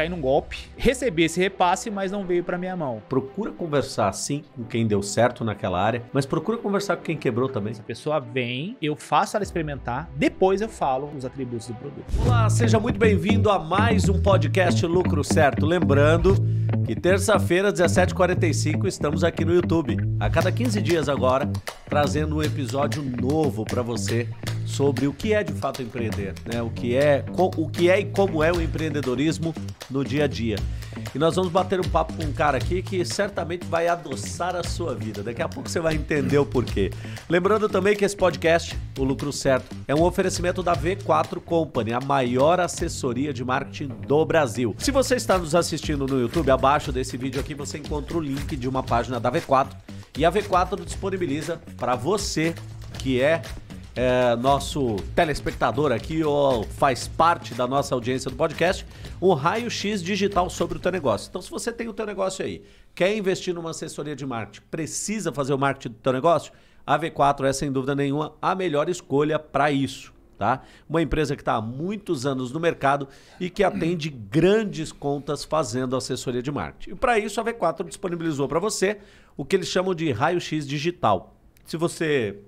cair num golpe, Recebi esse repasse, mas não veio para minha mão. Procura conversar sim com quem deu certo naquela área, mas procura conversar com quem quebrou também. Essa pessoa vem, eu faço ela experimentar, depois eu falo os atributos do produto. Olá, seja muito bem-vindo a mais um podcast Lucro Certo. Lembrando que terça-feira, 17h45, estamos aqui no YouTube. A cada 15 dias agora, trazendo um episódio novo para você sobre o que é de fato empreender, né? o, que é, o que é e como é o empreendedorismo no dia a dia. E nós vamos bater um papo com um cara aqui que certamente vai adoçar a sua vida. Daqui a pouco você vai entender o porquê. Lembrando também que esse podcast, O Lucro Certo, é um oferecimento da V4 Company, a maior assessoria de marketing do Brasil. Se você está nos assistindo no YouTube, abaixo desse vídeo aqui você encontra o link de uma página da V4. E a V4 disponibiliza para você que é é, nosso telespectador aqui, ou faz parte da nossa audiência do podcast, um raio-x digital sobre o teu negócio. Então, se você tem o teu negócio aí, quer investir numa assessoria de marketing, precisa fazer o marketing do teu negócio, a V4 é, sem dúvida nenhuma, a melhor escolha para isso. Tá? Uma empresa que está há muitos anos no mercado e que atende grandes contas fazendo assessoria de marketing. E para isso, a V4 disponibilizou para você o que eles chamam de raio-x digital. Se você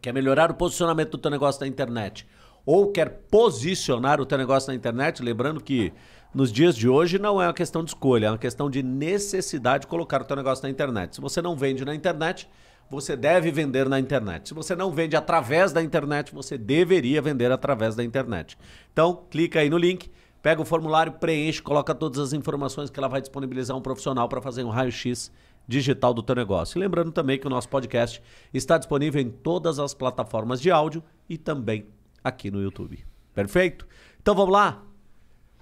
Quer melhorar o posicionamento do teu negócio na internet ou quer posicionar o teu negócio na internet, lembrando que nos dias de hoje não é uma questão de escolha, é uma questão de necessidade de colocar o teu negócio na internet. Se você não vende na internet, você deve vender na internet. Se você não vende através da internet, você deveria vender através da internet. Então, clica aí no link, pega o formulário, preenche, coloca todas as informações que ela vai disponibilizar a um profissional para fazer um raio-x digital do teu negócio. E lembrando também que o nosso podcast está disponível em todas as plataformas de áudio e também aqui no YouTube. Perfeito? Então vamos lá?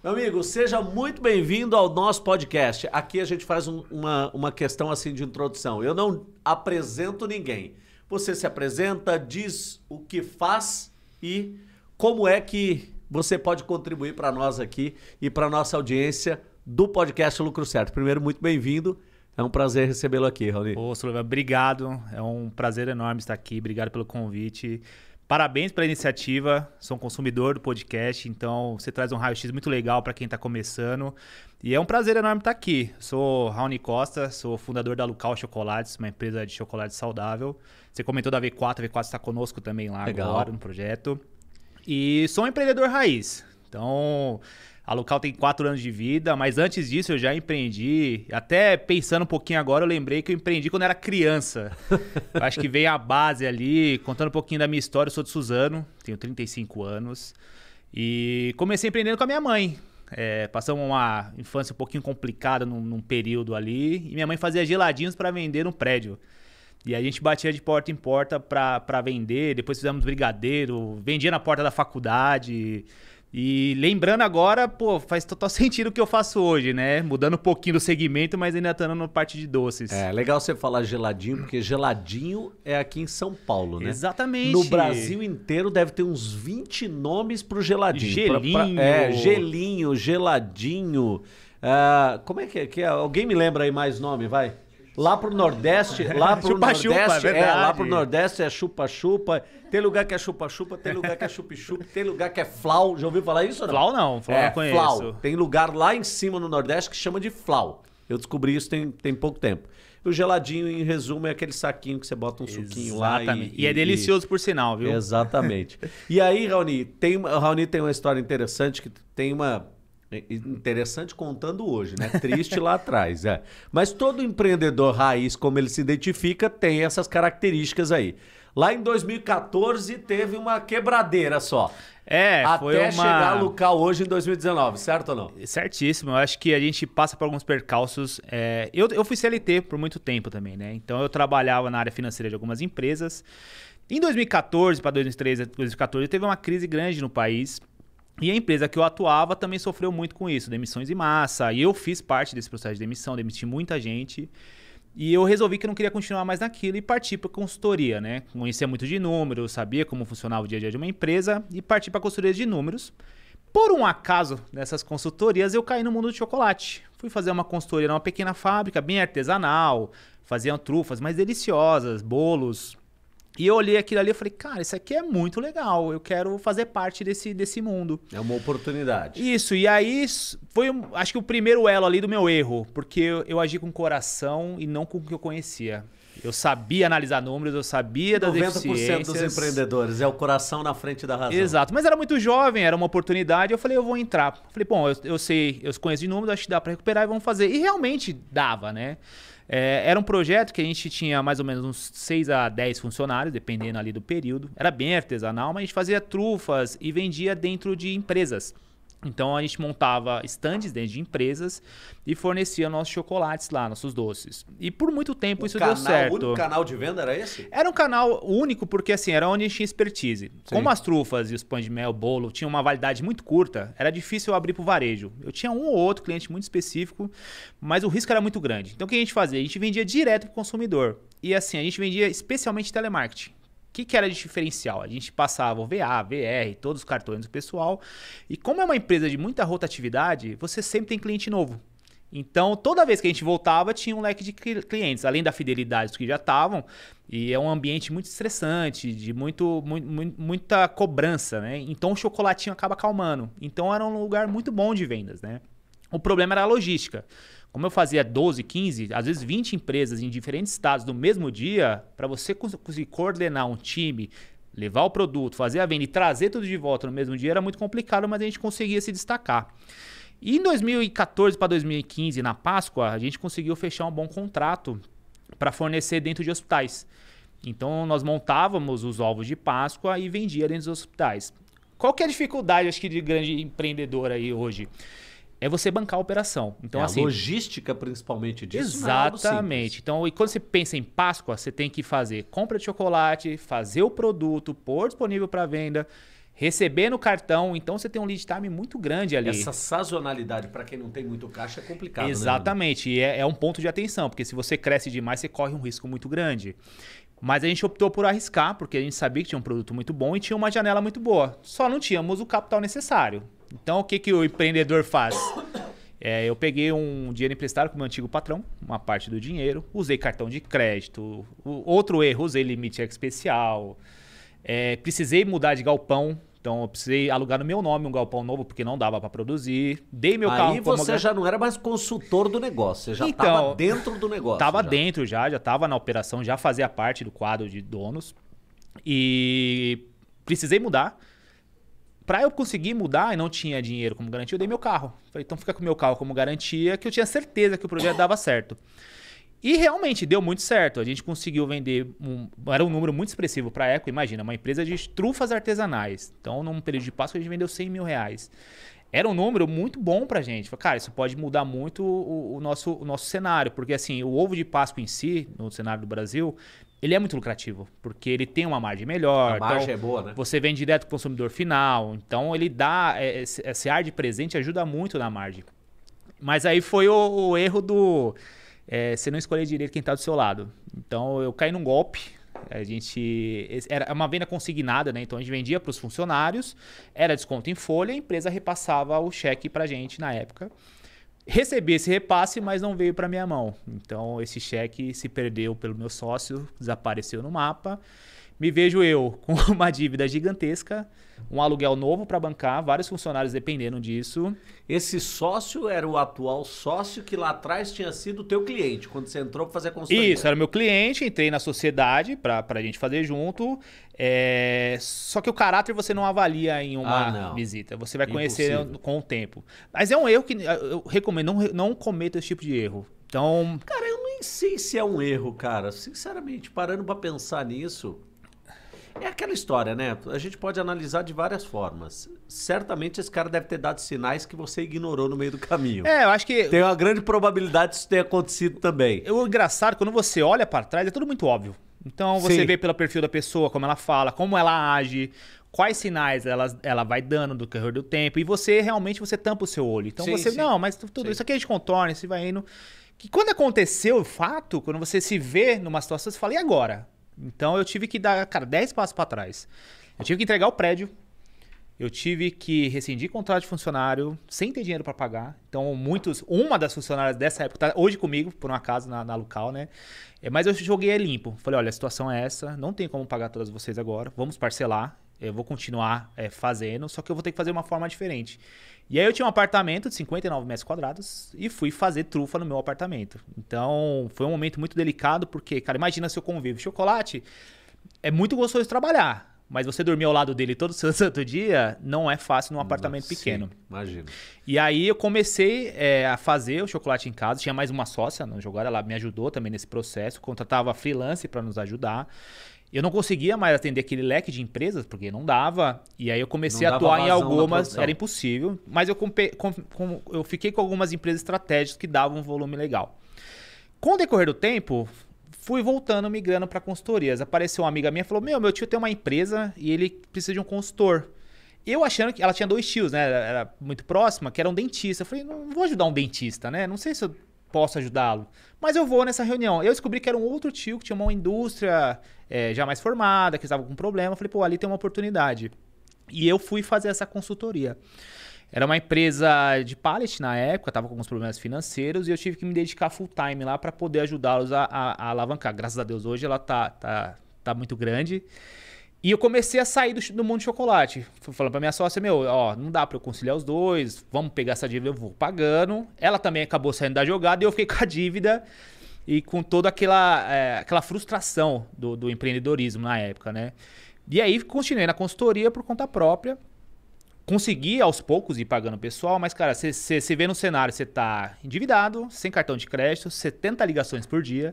Meu amigo, seja muito bem-vindo ao nosso podcast. Aqui a gente faz um, uma, uma questão assim de introdução. Eu não apresento ninguém. Você se apresenta, diz o que faz e como é que você pode contribuir para nós aqui e para nossa audiência do podcast Lucro Certo. Primeiro, muito bem-vindo. É um prazer recebê-lo aqui, Raoni. Ô, Sullivan, obrigado. É um prazer enorme estar aqui. Obrigado pelo convite. Parabéns pela iniciativa. Sou um consumidor do podcast, então você traz um raio-x muito legal para quem está começando. E é um prazer enorme estar aqui. Sou Raoni Costa, sou fundador da Lucal Chocolates, uma empresa de chocolate saudável. Você comentou da V4, a V4 está conosco também lá legal. agora no projeto. E sou um empreendedor raiz. Então, a Local tem quatro anos de vida, mas antes disso eu já empreendi. Até pensando um pouquinho agora, eu lembrei que eu empreendi quando era criança. eu acho que veio a base ali, contando um pouquinho da minha história. Eu sou de Suzano, tenho 35 anos. E comecei empreendendo com a minha mãe. É, passamos uma infância um pouquinho complicada num, num período ali. E minha mãe fazia geladinhos para vender no prédio. E a gente batia de porta em porta para vender. Depois fizemos brigadeiro, vendia na porta da faculdade. E lembrando agora, pô, faz total sentido o que eu faço hoje, né? Mudando um pouquinho do segmento, mas ainda estando na parte de doces. É, legal você falar geladinho, porque geladinho é aqui em São Paulo, né? Exatamente. No Brasil inteiro deve ter uns 20 nomes pro geladinho. Gelinho. Pra, pra, é, gelinho, geladinho. Uh, como é que é? Que é? Alguém me lembra aí mais nome, vai? Lá pro Nordeste, lá pro chupa, é Nordeste, chupa, é, é lá pro Nordeste é chupa-chupa. Tem lugar que é chupa-chupa, tem lugar que é chup-chup, tem lugar que é flau. Já ouviu falar isso ou não? Flau não, flau é, não conheço. Flau. Tem lugar lá em cima no Nordeste que chama de flau. Eu descobri isso tem, tem pouco tempo. O geladinho, em resumo, é aquele saquinho que você bota um Exatamente. suquinho lá. Exatamente. E, é e, é delicioso e... por sinal, viu? Exatamente. e aí, Raoni, tem, Raoni tem uma história interessante que tem uma é, interessante contando hoje, né? Triste lá atrás, é. Mas todo empreendedor raiz, como ele se identifica, tem essas características aí. Lá em 2014 teve uma quebradeira só. É, até foi uma... chegar a lucrar hoje em 2019, certo ou não? Certíssimo. Eu acho que a gente passa por alguns percalços. É... Eu, eu fui CLT por muito tempo também, né? Então eu trabalhava na área financeira de algumas empresas. Em 2014 para 2013, 2014 teve uma crise grande no país e a empresa que eu atuava também sofreu muito com isso, demissões em massa. E eu fiz parte desse processo de demissão, demiti muita gente. E eu resolvi que não queria continuar mais naquilo e parti para consultoria, né? Conhecia muito de números, sabia como funcionava o dia a dia de uma empresa e parti para consultoria de números. Por um acaso, nessas consultorias, eu caí no mundo do chocolate. Fui fazer uma consultoria numa pequena fábrica, bem artesanal, faziam trufas mais deliciosas, bolos, e eu olhei aquilo ali e falei, cara, isso aqui é muito legal, eu quero fazer parte desse, desse mundo. É uma oportunidade. Isso, e aí foi, acho que o primeiro elo ali do meu erro, porque eu, eu agi com coração e não com o que eu conhecia. Eu sabia analisar números, eu sabia das 90% deficiências. 90% dos empreendedores, é o coração na frente da razão. Exato, mas era muito jovem, era uma oportunidade, eu falei, eu vou entrar. Falei, bom, eu, eu sei, eu conheço de números, acho que dá para recuperar e vamos fazer. E realmente dava, né? É, era um projeto que a gente tinha mais ou menos uns 6 a 10 funcionários, dependendo ali do período. Era bem artesanal, mas a gente fazia trufas e vendia dentro de empresas. Então a gente montava estandes dentro de empresas e fornecia nossos chocolates lá, nossos doces. E por muito tempo o isso canal, deu certo. O único canal de venda era esse? Era um canal único porque assim, era onde a gente tinha expertise. Sim. Como as trufas e os pães de mel, bolo tinham uma validade muito curta, era difícil eu abrir para o varejo. Eu tinha um ou outro cliente muito específico, mas o risco era muito grande. Então o que a gente fazia? A gente vendia direto para o consumidor. E assim, a gente vendia especialmente telemarketing que, que era de diferencial? A gente passava o VA, VR, todos os cartões do pessoal. E como é uma empresa de muita rotatividade, você sempre tem cliente novo. Então, toda vez que a gente voltava, tinha um leque de clientes, além da fidelidade dos que já estavam, e é um ambiente muito estressante, de muito, muito, muita cobrança, né? Então, o chocolatinho acaba acalmando. Então, era um lugar muito bom de vendas, né? O problema era a logística. Como eu fazia 12, 15, às vezes 20 empresas em diferentes estados no mesmo dia, para você conseguir coordenar um time, levar o produto, fazer a venda e trazer tudo de volta no mesmo dia era muito complicado, mas a gente conseguia se destacar. E em 2014 para 2015, na Páscoa, a gente conseguiu fechar um bom contrato para fornecer dentro de hospitais. Então nós montávamos os ovos de Páscoa e vendia dentro dos hospitais. Qual que é a dificuldade, acho que, de grande empreendedor aí hoje? é você bancar a operação. Então, é assim, a logística principalmente disso. É Exatamente. É então, e quando você pensa em Páscoa, você tem que fazer compra de chocolate, fazer o produto, pôr disponível para venda, receber no cartão. Então, você tem um lead time muito grande ali. Essa sazonalidade para quem não tem muito caixa é complicado. Né, Exatamente. Né, e é, é um ponto de atenção, porque se você cresce demais, você corre um risco muito grande. Mas a gente optou por arriscar, porque a gente sabia que tinha um produto muito bom e tinha uma janela muito boa. Só não tínhamos o capital necessário. Então, o que, que o empreendedor faz? É, eu peguei um dinheiro emprestado com meu antigo patrão, uma parte do dinheiro, usei cartão de crédito, outro erro, usei limite especial, é, precisei mudar de galpão, então eu precisei alugar no meu nome um galpão novo, porque não dava para produzir. Dei meu Aí carro. Aí você como... já não era mais consultor do negócio, você já estava então, dentro do negócio. Estava dentro já, já estava na operação, já fazia parte do quadro de donos. E precisei mudar. Para eu conseguir mudar e não tinha dinheiro como garantia, eu dei meu carro. Falei, então fica com meu carro como garantia, que eu tinha certeza que o projeto dava certo. E realmente deu muito certo. A gente conseguiu vender. Um, era um número muito expressivo para a Eco. Imagina, uma empresa de trufas artesanais. Então, num período de Páscoa, a gente vendeu 100 mil reais. Era um número muito bom para a gente. Cara, isso pode mudar muito o, o, nosso, o nosso cenário. Porque, assim, o ovo de Páscoa em si, no cenário do Brasil, ele é muito lucrativo, porque ele tem uma margem melhor. A então margem então, é boa, né? Você vende direto para o consumidor final, então ele dá é, é, esse, esse, ar de presente ajuda muito na margem. Mas aí foi o, o erro do é, você não escolher direito quem está do seu lado. Então eu caí num golpe. A gente era uma venda consignada, né? Então a gente vendia para os funcionários, era desconto em folha, a empresa repassava o cheque para a gente na época. Recebi esse repasse, mas não veio para minha mão. Então esse cheque se perdeu pelo meu sócio, desapareceu no mapa me vejo eu com uma dívida gigantesca, um aluguel novo para bancar, vários funcionários dependendo disso. Esse sócio era o atual sócio que lá atrás tinha sido teu cliente, quando você entrou para fazer a consultoria. Isso, era meu cliente, entrei na sociedade para a gente fazer junto. É... Só que o caráter você não avalia em uma ah, visita, você vai conhecer Impossível. com o tempo. Mas é um erro que eu recomendo, não, não cometa esse tipo de erro. Então... Cara, eu nem sei se é um erro, cara. Sinceramente, parando para pensar nisso... É aquela história, né? A gente pode analisar de várias formas. Certamente esse cara deve ter dado sinais que você ignorou no meio do caminho. É, eu acho que. Tem uma grande probabilidade disso ter acontecido também. O engraçado, quando você olha para trás, é tudo muito óbvio. Então você Sim. vê pelo perfil da pessoa, como ela fala, como ela age, quais sinais ela, ela vai dando do correr do tempo e você realmente você tampa o seu olho. Então sim, você, sim. não, mas tudo sim. isso aqui a gente contorna, se vai indo. Que quando aconteceu o fato, quando você se vê numa situação, você fala, e agora? Então eu tive que dar, cara, 10 passos para trás. Eu tive que entregar o prédio. Eu tive que rescindir contrato de funcionário sem ter dinheiro para pagar. Então, muitos, uma das funcionárias dessa época tá hoje comigo, por um acaso, na, na local, né? É, mas eu joguei limpo. Falei, olha, a situação é essa, não tem como pagar todas vocês agora, vamos parcelar. Eu vou continuar é, fazendo, só que eu vou ter que fazer uma forma diferente. E aí eu tinha um apartamento de 59 metros quadrados e fui fazer trufa no meu apartamento. Então foi um momento muito delicado, porque, cara, imagina se eu convivo. Chocolate é muito gostoso de trabalhar. Mas você dormir ao lado dele todo santo dia não é fácil num apartamento pequeno. Imagino. E aí eu comecei é, a fazer o chocolate em casa. Tinha mais uma sócia no Jogar, ela me ajudou também nesse processo. Contratava freelance para nos ajudar. Eu não conseguia mais atender aquele leque de empresas, porque não dava. E aí eu comecei a atuar em algumas, era impossível. Mas eu, compe, com, com, eu fiquei com algumas empresas estratégicas que davam um volume legal. Com o decorrer do tempo, fui voltando, migrando para consultorias. Apareceu uma amiga minha falou: Meu, meu tio tem uma empresa e ele precisa de um consultor. Eu achando que ela tinha dois tios, né? Era muito próxima, que era um dentista. Eu falei, não vou ajudar um dentista, né? Não sei se eu posso ajudá-lo. Mas eu vou nessa reunião. Eu descobri que era um outro tio que tinha uma indústria é, já mais formada, que estava com problema. Eu falei, pô, ali tem uma oportunidade. E eu fui fazer essa consultoria. Era uma empresa de pallet na época, estava com alguns problemas financeiros e eu tive que me dedicar full time lá para poder ajudá-los a, a, a, alavancar. Graças a Deus hoje ela tá, tá, tá muito grande. E eu comecei a sair do, do mundo do chocolate. Falando pra minha sócia, meu, ó, não dá pra eu conciliar os dois, vamos pegar essa dívida, eu vou pagando. Ela também acabou saindo da jogada e eu fiquei com a dívida e com toda aquela, é, aquela frustração do, do empreendedorismo na época, né? E aí continuei na consultoria por conta própria. Consegui aos poucos ir pagando o pessoal, mas, cara, você vê no cenário, você tá endividado, sem cartão de crédito, 70 ligações por dia,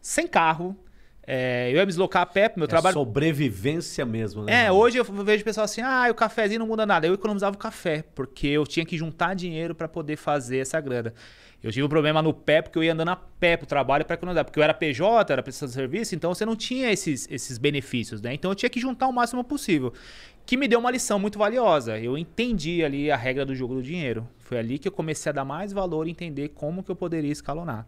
sem carro, é, eu ia me deslocar a pé pro meu é trabalho. Sobrevivência mesmo, né? É, hoje eu vejo pessoal assim, ah, o cafezinho não muda nada. Eu economizava o café, porque eu tinha que juntar dinheiro para poder fazer essa grana. Eu tive um problema no pé, porque eu ia andando a pé pro trabalho para economizar. Porque eu era PJ, era prestador de serviço, então você não tinha esses, esses benefícios, né? Então eu tinha que juntar o máximo possível. Que me deu uma lição muito valiosa. Eu entendi ali a regra do jogo do dinheiro. Foi ali que eu comecei a dar mais valor e entender como que eu poderia escalonar.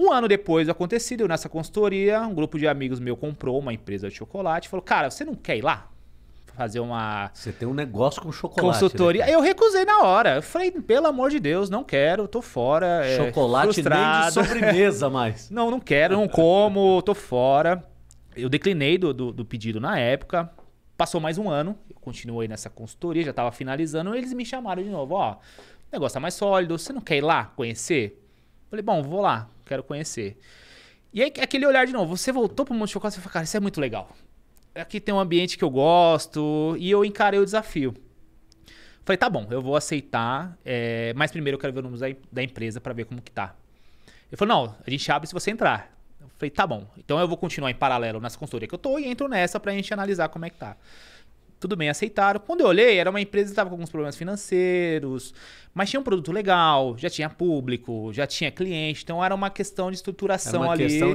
Um ano depois do acontecido, eu nessa consultoria, um grupo de amigos meu comprou uma empresa de chocolate e falou: Cara, você não quer ir lá? Fazer uma. Você tem um negócio com chocolate. Né, consultoria. Né? Eu recusei na hora. Eu falei, pelo amor de Deus, não quero, tô fora. É, chocolate é, nem de sobremesa mais. não, não quero, não como, tô fora. Eu declinei do, do, do pedido na época. Passou mais um ano, eu continuei nessa consultoria, já estava finalizando, eles me chamaram de novo, ó, o negócio tá mais sólido, você não quer ir lá conhecer? Falei, bom, vou lá, quero conhecer. E aí, aquele olhar de novo, você voltou pro Monte Chocó, você falou, cara, isso é muito legal. Aqui tem um ambiente que eu gosto, e eu encarei o desafio. Falei, tá bom, eu vou aceitar, é, mas primeiro eu quero ver o número da, da empresa para ver como que tá. Ele falou, não, a gente abre se você entrar. Eu falei, tá bom, então eu vou continuar em paralelo nessa consultoria que eu tô e entro nessa pra gente analisar como é que tá. Tudo bem, aceitaram. Quando eu olhei, era uma empresa que estava com alguns problemas financeiros, mas tinha um produto legal, já tinha público, já tinha cliente, então era uma questão de estruturação era uma ali. Uma questão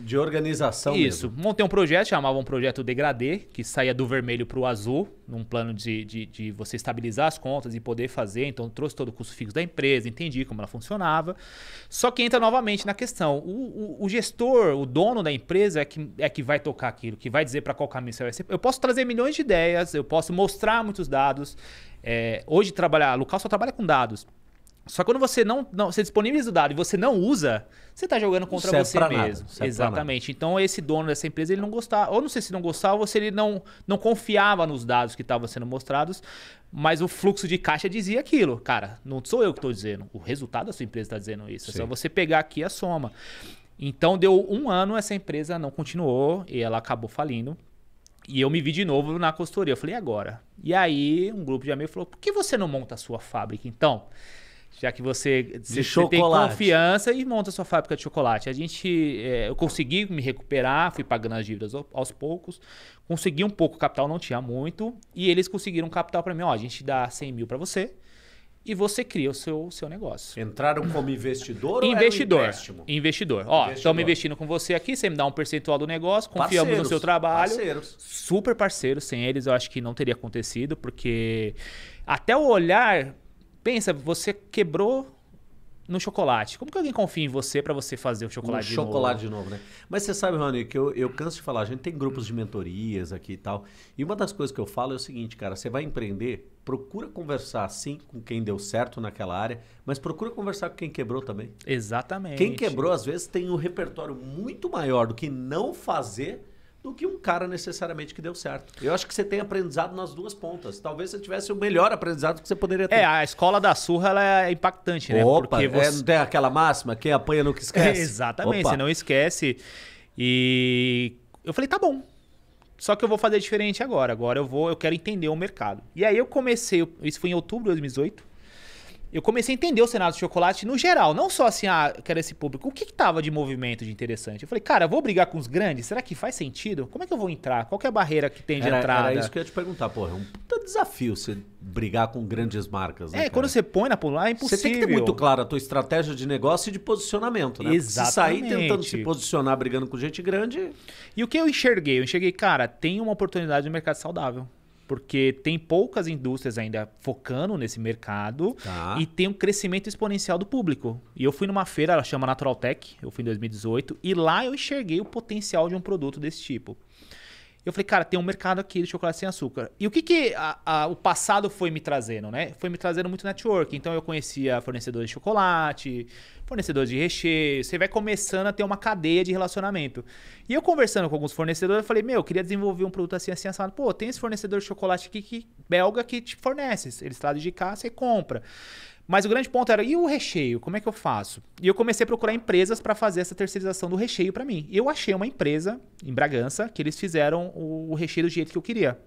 de, de organização. Isso. Mesmo. Montei um projeto, chamava um projeto degradê, que saía do vermelho para o azul, num plano de, de, de, você estabilizar as contas e poder fazer. Então trouxe todo o custo fixo da empresa, entendi como ela funcionava. Só que entra novamente na questão: o, o, o gestor, o dono da empresa é que, é que vai tocar aquilo, que vai dizer para qual caminho você vai ser. Eu posso trazer milhões de ideias, eu posso mostrar muitos dados, é, hoje trabalhar, local só trabalha com dados. Só que quando você não, não você disponibiliza o dado e você não usa, você está jogando contra é você mesmo. É Exatamente. Então esse dono dessa empresa ele não gostava, ou não sei se não gostava, ou se ele não, não confiava nos dados que estavam sendo mostrados, mas o fluxo de caixa dizia aquilo. Cara, não sou eu que estou dizendo, o resultado da sua empresa está dizendo isso. Sim. É só você pegar aqui a soma. Então deu um ano essa empresa não continuou e ela acabou falindo. E eu me vi de novo na consultoria. Eu falei, e agora? E aí, um grupo de amigos falou: por que você não monta a sua fábrica então? Já que você, você, você tem confiança e monta a sua fábrica de chocolate. A gente, é, eu consegui me recuperar, fui pagando as dívidas aos poucos, consegui um pouco capital, não tinha muito, e eles conseguiram capital para mim: ó, a gente dá 100 mil para você, e você cria o seu, seu negócio. Entraram como investidor investidor, ou investidor? Investidor. Ó, estamos investindo com você aqui, você me dá um percentual do negócio, confiamos parceiros, no seu trabalho. Parceiros. Super parceiros. Sem eles, eu acho que não teria acontecido, porque até o olhar, pensa, você quebrou no chocolate. Como que alguém confia em você para você fazer o chocolate um de chocolate novo? chocolate de novo, né? Mas você sabe, Rony, que eu, eu canso de falar, a gente tem grupos de mentorias aqui e tal. E uma das coisas que eu falo é o seguinte, cara, você vai empreender, procura conversar sim com quem deu certo naquela área, mas procura conversar com quem quebrou também. Exatamente. Quem quebrou, às vezes, tem um repertório muito maior do que não fazer do que um cara necessariamente que deu certo. Eu acho que você tem aprendizado nas duas pontas. Talvez você tivesse o melhor aprendizado que você poderia ter. É, a escola da surra ela é impactante, né? Opa, Porque você... é, não tem aquela máxima, quem apanha nunca é, esquece. exatamente, Opa. você não esquece. E eu falei, tá bom. Só que eu vou fazer diferente agora. Agora eu vou, eu quero entender o mercado. E aí eu comecei, isso foi em outubro de 2018 eu comecei a entender o cenário do chocolate no geral. Não só assim, ah, era esse público. O que, que tava de movimento de interessante? Eu falei, cara, vou brigar com os grandes? Será que faz sentido? Como é que eu vou entrar? Qual é a barreira que tem de era, entrada? Era isso que eu ia te perguntar, porra. É um puta desafio você brigar com grandes marcas, né? É, cara? quando você põe na pula, é impossível. Você tem que ter muito claro a tua estratégia de negócio e de posicionamento, né? Exatamente. Se sair tentando se posicionar brigando com gente grande. E o que eu enxerguei? Eu enxerguei, cara, tem uma oportunidade no mercado saudável porque tem poucas indústrias ainda focando nesse mercado tá. e tem um crescimento exponencial do público. E eu fui numa feira, ela chama Natural Tech, eu fui em 2018, e lá eu enxerguei o potencial de um produto desse tipo. Eu falei, cara, tem um mercado aqui de chocolate sem açúcar. E o que, que a, a, o passado foi me trazendo, né? Foi me trazendo muito network. Então eu conhecia fornecedores de chocolate, fornecedores de recheio, você vai começando a ter uma cadeia de relacionamento. E eu conversando com alguns fornecedores, eu falei, meu, eu queria desenvolver um produto assim, assim, assado. Pô, tem esse fornecedor de chocolate aqui que, belga que te fornece, eles trazem de cá, você compra. Mas o grande ponto era, e o recheio? Como é que eu faço? E eu comecei a procurar empresas para fazer essa terceirização do recheio para mim. Eu achei uma empresa em Bragança que eles fizeram o recheio do jeito que eu queria.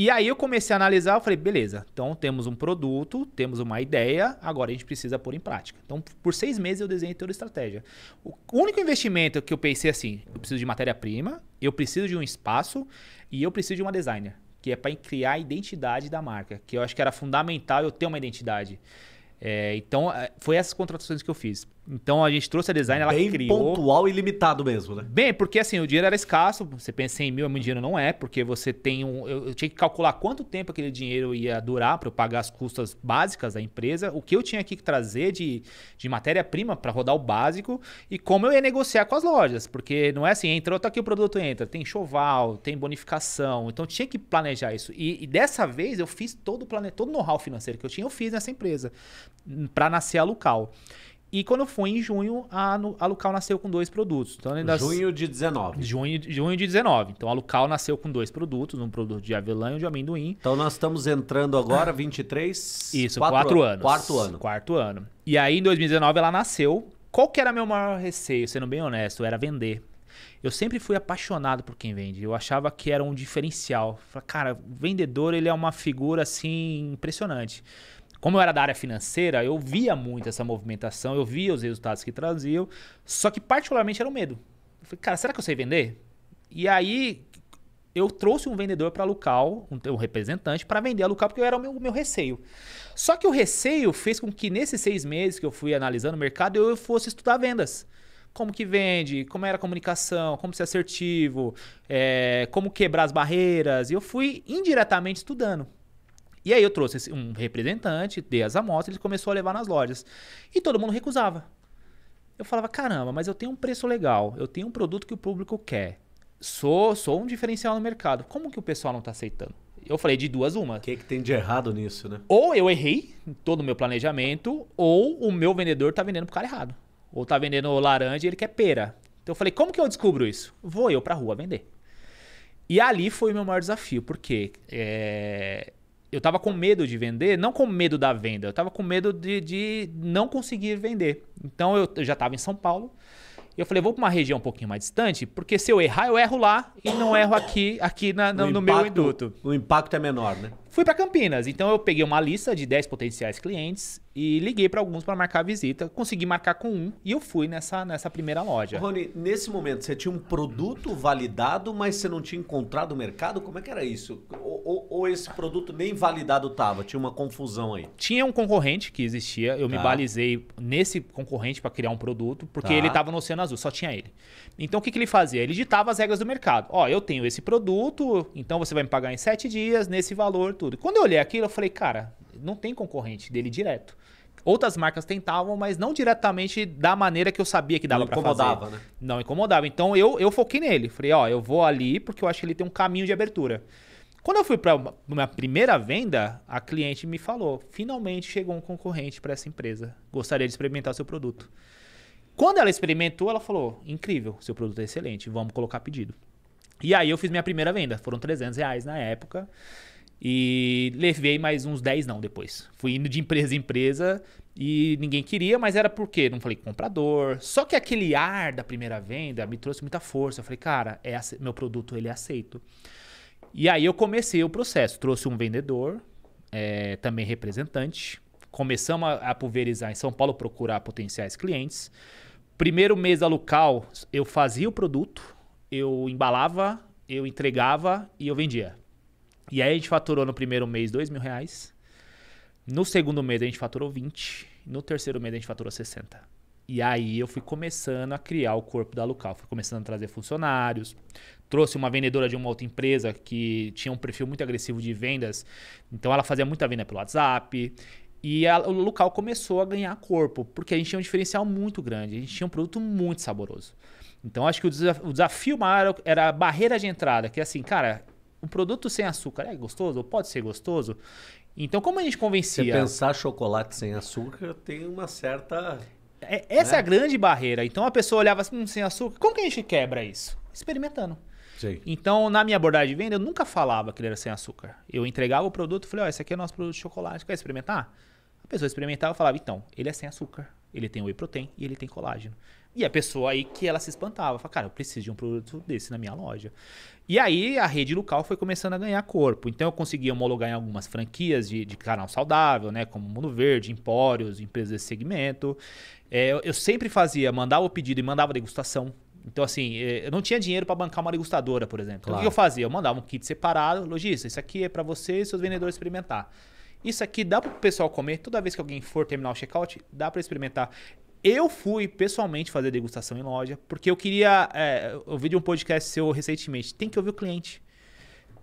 E aí eu comecei a analisar, eu falei, beleza, então temos um produto, temos uma ideia, agora a gente precisa pôr em prática. Então, por seis meses eu desenhei toda a estratégia. O único investimento que eu pensei assim, eu preciso de matéria-prima, eu preciso de um espaço e eu preciso de uma designer, que é para criar a identidade da marca, que eu acho que era fundamental eu ter uma identidade. É, então, é, foi essas contratações que eu fiz. Então a gente trouxe a design, ela Bem criou. pontual e limitado mesmo, né? Bem, porque assim, o dinheiro era escasso. Você pensa em mil, é muito dinheiro não é, porque você tem um. Eu, eu tinha que calcular quanto tempo aquele dinheiro ia durar para eu pagar as custas básicas da empresa, o que eu tinha que trazer de, de matéria-prima para rodar o básico e como eu ia negociar com as lojas. Porque não é assim, eu tá aqui o produto entra. Tem choval, tem bonificação. Então tinha que planejar isso. E, e dessa vez eu fiz todo o plane... todo know-how financeiro que eu tinha, eu fiz nessa empresa para nascer a local. E quando foi em junho, a, a Lucal nasceu com dois produtos. Então, Junho de 19. Junho, junho de 19. Então a Lucal nasceu com dois produtos, um produto de avelã e um de amendoim. Então nós estamos entrando agora, 23. Isso, quatro, quatro anos. Quarto ano. Quarto ano. E aí em 2019 ela nasceu. Qual que era meu maior receio, sendo bem honesto? Era vender. Eu sempre fui apaixonado por quem vende. Eu achava que era um diferencial. Cara, cara, vendedor ele é uma figura assim impressionante. Como eu era da área financeira, eu via muito essa movimentação, eu via os resultados que traziam, só que particularmente era o um medo. Eu falei, cara, será que eu sei vender? E aí eu trouxe um vendedor para a Lucal, um, um representante, para vender a Lucal, porque era o meu, o meu, receio. Só que o receio fez com que nesses seis meses que eu fui analisando o mercado, eu fosse estudar vendas. Como que vende, como era a comunicação, como ser assertivo, é, como quebrar as barreiras. E eu fui indiretamente estudando. E aí eu trouxe um representante, dei as amostras, ele começou a levar nas lojas. E todo mundo recusava. Eu falava, caramba, mas eu tenho um preço legal, eu tenho um produto que o público quer. Sou, sou um diferencial no mercado. Como que o pessoal não está aceitando? Eu falei de duas uma. O que, é que, tem de errado nisso, né? Ou eu errei em todo o meu planejamento, ou o meu vendedor está vendendo pro cara errado. Ou está vendendo laranja e ele quer pera. Então eu falei, como que eu descubro isso? Vou eu para rua vender. E ali foi o meu maior desafio, porque é, eu tava com medo de vender, não com medo da venda, eu tava com medo de, de não conseguir vender. Então eu, eu já tava em São Paulo. Eu falei, vou para uma região um pouquinho mais distante, porque se eu errar, eu erro lá e não erro aqui, aqui na, no impacto, meu induto. O impacto é menor, né? Fui para Campinas, então eu peguei uma lista de 10 potenciais clientes e liguei para alguns para marcar a visita. Consegui marcar com um e eu fui nessa, nessa primeira loja. Rony, nesse momento você tinha um produto validado, mas você não tinha encontrado o mercado? Como é que era isso? Ou, ou, ou esse produto nem validado estava? Tinha uma confusão aí. Tinha um concorrente que existia, eu tá. me balizei nesse concorrente para criar um produto, porque tá. ele estava no Oceano Azul, só tinha ele. Então o que, que ele fazia? Ele ditava as regras do mercado. Ó, eu tenho esse produto, então você vai me pagar em 7 dias, nesse valor, tudo tudo. Quando eu olhei aquilo, eu falei, cara, não tem concorrente dele direto. Outras marcas tentavam, mas não diretamente da maneira que eu sabia que dava para fazer. Não incomodava, né? Não incomodava. Então eu, eu foquei nele. Falei, ó, eu vou ali porque eu acho que ele tem um caminho de abertura. Quando eu fui para minha primeira venda, a cliente me falou: finalmente chegou um concorrente para essa empresa. Gostaria de experimentar seu produto. Quando ela experimentou, ela falou: incrível, seu produto é excelente, vamos colocar pedido. E aí eu fiz minha primeira venda. Foram 300 reais na época. E levei mais uns 10 não depois. Fui indo de empresa em empresa e ninguém queria, mas era porque não falei comprador. Só que aquele ar da primeira venda me trouxe muita força. Eu falei, cara, é meu produto ele é aceito. E aí eu comecei o processo. Trouxe um vendedor, é, também representante. Começamos a, a pulverizar em São Paulo, procurar potenciais clientes. Primeiro mês da Local, eu fazia o produto, eu embalava, eu entregava e eu vendia. E aí a gente faturou no primeiro mês 2 mil reais. No segundo mês a gente faturou 20. No terceiro mês a gente faturou 60. E aí eu fui começando a criar o corpo da Lucal. Fui começando a trazer funcionários. Trouxe uma vendedora de uma outra empresa que tinha um perfil muito agressivo de vendas. Então ela fazia muita venda pelo WhatsApp. E a, o Lucal começou a ganhar corpo, porque a gente tinha um diferencial muito grande. A gente tinha um produto muito saboroso. Então acho que o, desaf o desafio maior era a barreira de entrada, que é assim, cara, o produto sem açúcar é gostoso? pode ser gostoso? Então, como a gente convencia? Se pensar chocolate sem açúcar, tem uma certa. É, essa né? é a né? grande barreira. Então, a pessoa olhava assim, hum, sem açúcar. Como que a gente quebra isso? Experimentando. Sim. Então, na minha abordagem de venda, eu nunca falava que ele era sem açúcar. Eu entregava o produto e falei: Ó, oh, esse aqui é o nosso produto de chocolate. Quer experimentar? A pessoa experimentava e falava: Então, ele é sem açúcar, ele tem whey protein e ele tem colágeno. E a pessoa aí que ela se espantava, fala, cara, eu preciso de um produto desse na minha loja. E aí a rede local foi começando a ganhar corpo. Então eu consegui homologar em algumas franquias de, de canal saudável, né? Como Mundo Verde, Empórios, empresas desse segmento. É, eu, eu sempre fazia, mandava o pedido e mandava degustação. Então, assim, é, eu não tinha dinheiro para bancar uma degustadora, por exemplo. Claro. Então, o que eu fazia? Eu mandava um kit separado, lojista, isso aqui é para você e seus vendedores experimentar. Isso aqui dá para o pessoal comer. Toda vez que alguém for terminar o check-out, dá para experimentar. Eu fui pessoalmente fazer degustação em loja, porque eu queria. É, eu ouvi de um podcast seu recentemente. Tem que ouvir o cliente.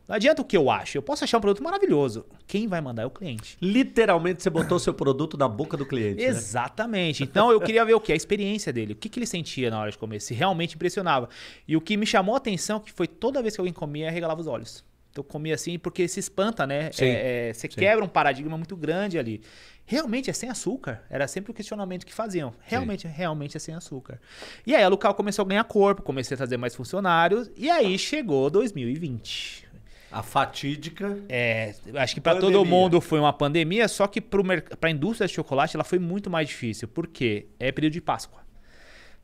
Não adianta o que eu acho. Eu posso achar um produto maravilhoso. Quem vai mandar é o cliente. Literalmente você botou seu produto na boca do cliente. né? Exatamente. Então eu queria ver o que? A experiência dele. O que, que ele sentia na hora de comer. Se realmente impressionava. E o que me chamou a atenção que foi toda vez que alguém comia, regalava os olhos. Então comia assim porque se espanta, né? Sim, é, é, você sim. quebra um paradigma muito grande ali realmente é sem açúcar? Era sempre o questionamento que faziam. Realmente, Sim. realmente é sem açúcar. E aí a Lucal começou a ganhar corpo, comecei a trazer mais funcionários, e aí chegou 2020. A fatídica. É, acho que para todo mundo foi uma pandemia, só que para a indústria de chocolate ela foi muito mais difícil, porque é período de Páscoa.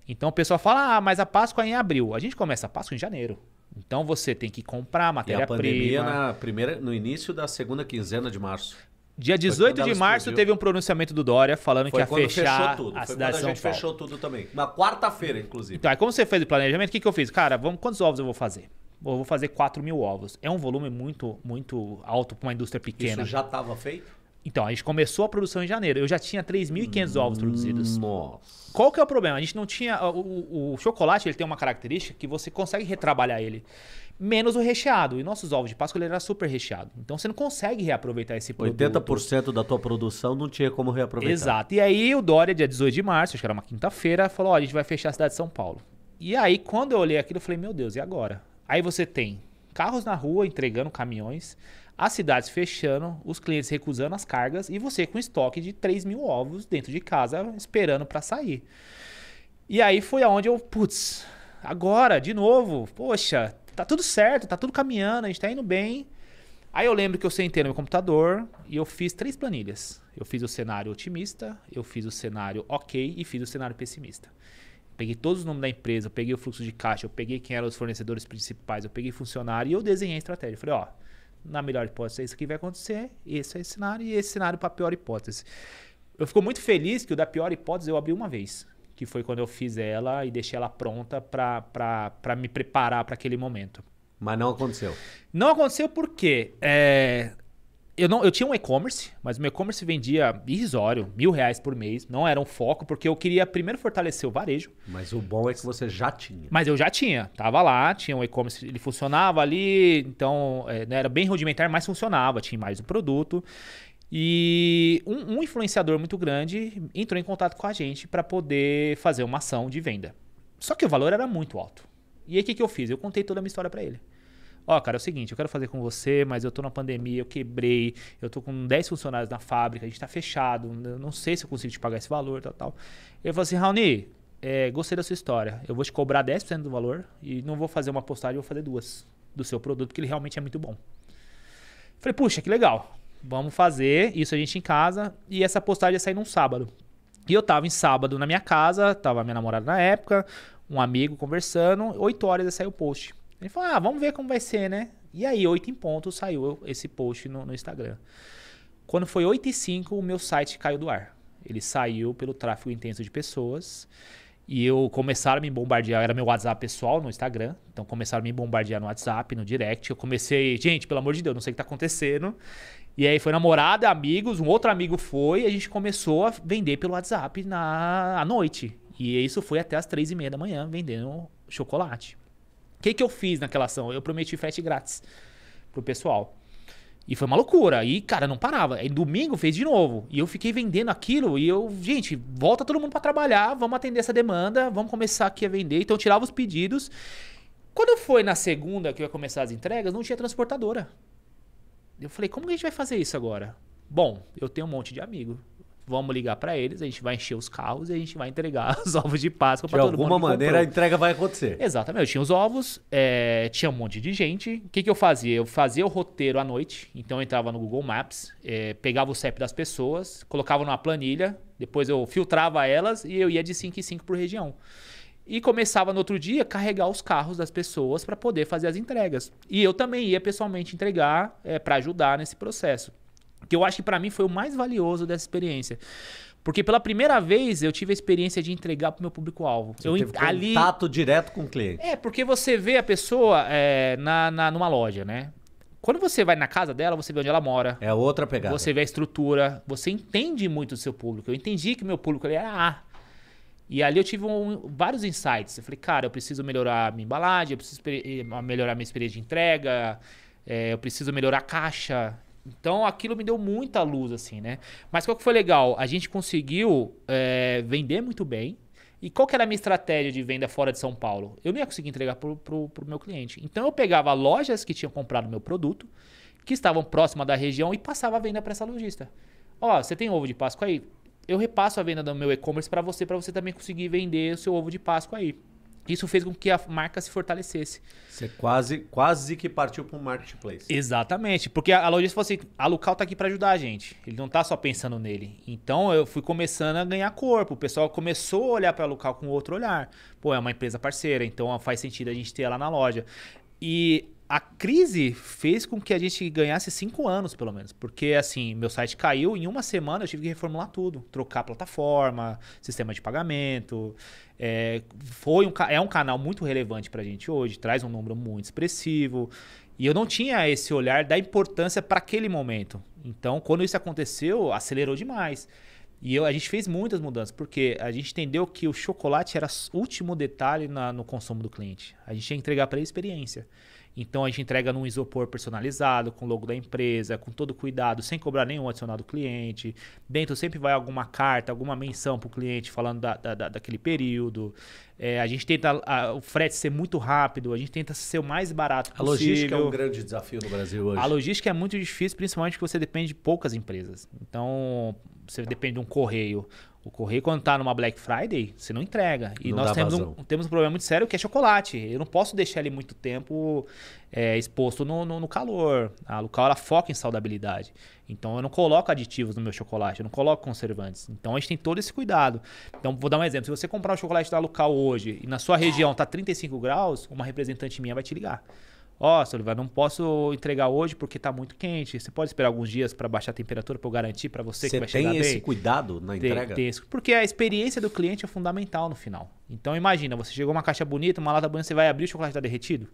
Então o pessoal fala, ah, mas a Páscoa é em abril. A gente começa a Páscoa em janeiro. Então você tem que comprar matéria-prima. E a pandemia na primeira, no início da segunda quinzena de março. Dia 18 de março explodiu. teve um pronunciamento do Dória falando Foi que ia fechar tudo. a Foi cidade de São Paulo. a gente Paulo. fechou tudo também. Na quarta-feira, inclusive. Então, aí como você fez o planejamento, o que, que eu fiz? Cara, vamos, quantos ovos eu vou fazer? Eu vou fazer 4 mil ovos. É um volume muito, muito alto para uma indústria pequena. Isso já estava feito? Então, a gente começou a produção em janeiro. Eu já tinha 3.500 ovos produzidos. Nossa. Qual que é o problema? A gente não tinha... O, o, o chocolate ele tem uma característica que você consegue retrabalhar ele menos o recheado. E nossos ovos de Páscoa ele era super recheado. Então você não consegue reaproveitar esse produto. 80% da tua produção não tinha como reaproveitar. Exato. E aí o Dória, dia 18 de março, acho que era uma quinta-feira, falou: ó, a gente vai fechar a cidade de São Paulo. E aí, quando eu olhei aquilo, eu falei: meu Deus, e agora? Aí você tem carros na rua entregando caminhões, as cidades fechando, os clientes recusando as cargas e você com estoque de 3 mil ovos dentro de casa esperando para sair. E aí foi aonde eu, putz, agora, de novo, poxa, tá tudo certo, tá tudo caminhando, a gente tá indo bem. Aí eu lembro que eu sentei no meu computador e eu fiz três planilhas. Eu fiz o cenário otimista, eu fiz o cenário ok e fiz o cenário pessimista. Peguei todos os nomes da empresa, eu peguei o fluxo de caixa, eu peguei quem eram os fornecedores principais, eu peguei funcionário e eu desenhei a estratégia. Eu falei, ó, na melhor hipótese é isso que vai acontecer, esse é esse cenário e esse cenário para a pior hipótese. Eu fico muito feliz que o da pior hipótese eu abri uma vez que foi quando eu fiz ela e deixei ela pronta para me preparar para aquele momento. Mas não aconteceu. Não aconteceu porque é, eu, não, eu tinha um e-commerce, mas o meu e-commerce vendia irrisório, mil reais por mês. Não era um foco, porque eu queria primeiro fortalecer o varejo. Mas o bom é que você já tinha. Mas eu já tinha. Tava lá, tinha um e-commerce, ele funcionava ali, então é, né, era bem rudimentar, mas funcionava, tinha mais um produto. E um, um influenciador muito grande entrou em contato com a gente para poder fazer uma ação de venda. Só que o valor era muito alto. E aí o que, que eu fiz? Eu contei toda a minha história para ele. Ó, oh, cara, é o seguinte, eu quero fazer com você, mas eu tô na pandemia, eu quebrei, eu tô com 10 funcionários na fábrica, a gente tá fechado, não sei se eu consigo te pagar esse valor, tal, tal. Ele falou assim, Raoni, é, gostei da sua história, eu vou te cobrar 10% do valor e não vou fazer uma postagem, eu vou fazer duas do seu produto, que ele realmente é muito bom. Falei, puxa, que legal. Vamos fazer isso a gente em casa. E essa postagem ia sair num sábado. E eu tava em sábado na minha casa, tava minha namorada na época, um amigo conversando. 8 horas ia sair o post. Ele falou: ah, vamos ver como vai ser, né? E aí, 8 em ponto, saiu esse post no, no Instagram. Quando foi 8 e 5, o meu site caiu do ar. Ele saiu pelo tráfego intenso de pessoas. E eu começaram a me bombardear, era meu WhatsApp pessoal no Instagram. Então começaram a me bombardear no WhatsApp, no direct. Eu comecei, gente, pelo amor de Deus, não sei o que tá acontecendo. E aí foi namorada, amigos, um outro amigo foi, e a gente começou a vender pelo WhatsApp na à noite. E isso foi até as três e meia da manhã, vendendo chocolate. O que, que eu fiz naquela ação? Eu prometi frete grátis pro pessoal. E foi uma loucura. E, cara, não parava. Aí domingo fez de novo. E eu fiquei vendendo aquilo. E eu, gente, volta todo mundo para trabalhar. Vamos atender essa demanda. Vamos começar aqui a vender. Então eu tirava os pedidos. Quando foi na segunda que eu ia começar as entregas, não tinha transportadora. Eu falei, como que a gente vai fazer isso agora? Bom, eu tenho um monte de amigo. Vamos ligar para eles, a gente vai encher os carros e a gente vai entregar os ovos de Páscoa para todo mundo. De alguma maneira comprou. a entrega vai acontecer. Exatamente. Eu tinha os ovos, é, tinha um monte de gente. O que, que eu fazia? Eu fazia o roteiro à noite, então eu entrava no Google Maps, é, pegava o CEP das pessoas, colocava numa planilha, depois eu filtrava elas e eu ia de 5 em 5 por região e começava no outro dia carregar os carros das pessoas para poder fazer as entregas. E eu também ia pessoalmente entregar é, eh, para ajudar nesse processo. Que eu acho que para mim foi o mais valioso dessa experiência. Porque pela primeira vez eu tive a experiência de entregar para o meu público-alvo. Eu teve ali... contato direto com o cliente. É, porque você vê a pessoa é, na, na, numa loja, né? Quando você vai na casa dela, você vê onde ela mora. É outra pegada. Você vê a estrutura, você entende muito do seu público. Eu entendi que meu público era A. E ali eu tive um, vários insights. Eu falei, cara, eu preciso melhorar minha embalagem, eu preciso eh, melhorar minha experiência de entrega, é, eu preciso melhorar a caixa. Então aquilo me deu muita luz, assim, né? Mas qual que foi legal? A gente conseguiu é, vender muito bem. E qual que era a minha estratégia de venda fora de São Paulo? Eu não ia conseguir entregar para o meu cliente. Então eu pegava lojas que tinham comprado meu produto, que estavam próximas da região, e passava a venda para essa lojista. Ó, oh, você tem ovo de Páscoa aí? eu repasso a venda do meu e-commerce para você, para você também conseguir vender o seu ovo de Páscoa aí. Isso fez com que a marca se fortalecesse. Você quase, quase que partiu para um marketplace. Exatamente, porque a, a loja falou assim, a Lucal tá aqui para ajudar a gente. Ele não tá só pensando nele. Então eu fui começando a ganhar corpo. O pessoal começou a olhar para a Lucal com outro olhar. Pô, é uma empresa parceira, então faz sentido a gente ter ela na loja. E a crise fez com que a gente ganhasse cinco anos, pelo menos. Porque, assim, meu site caiu. Em uma semana eu tive que reformular tudo. Trocar plataforma, sistema de pagamento. É, foi um, é um canal muito relevante para a gente hoje. Traz um número muito expressivo. E eu não tinha esse olhar da importância para aquele momento. Então, quando isso aconteceu, acelerou demais. E eu, a gente fez muitas mudanças, porque a gente entendeu que o chocolate era o último detalhe na, no consumo do cliente. A gente tinha que entregar para ele experiência. Então a gente entrega num isopor personalizado, com o logo da empresa, com todo cuidado, sem cobrar nenhum adicionado do cliente. Dentro sempre vai alguma carta, alguma menção para o cliente falando da, da, daquele período. É, a gente tenta a, o frete ser muito rápido, a gente tenta ser o mais barato possível. A logística é um grande desafio no Brasil hoje. A logística é muito difícil, principalmente porque você depende de poucas empresas. Então, você depende de um correio. O correio, quando tá numa Black Friday, você não entrega. E não nós temos vazão. um, temos um problema muito sério que é chocolate. Eu não posso deixar ele muito tempo é, exposto no, no, no, calor. A Lucal ela foca em saudabilidade. Então eu não coloco aditivos no meu chocolate, eu não coloco conservantes. Então a gente tem todo esse cuidado. Então vou dar um exemplo. Se você comprar um chocolate da Lucal hoje e na sua região tá 35 graus, uma representante minha vai te ligar. Ó, oh, não posso entregar hoje porque está muito quente. Você pode esperar alguns dias para baixar a temperatura para eu garantir para você, você que vai chegar bem? Você tem esse cuidado na tem, entrega? Tem esse, porque a experiência do cliente é fundamental no final. Então imagina, você chegou uma caixa bonita, uma lata bonita, você vai abrir, o chocolate está derretido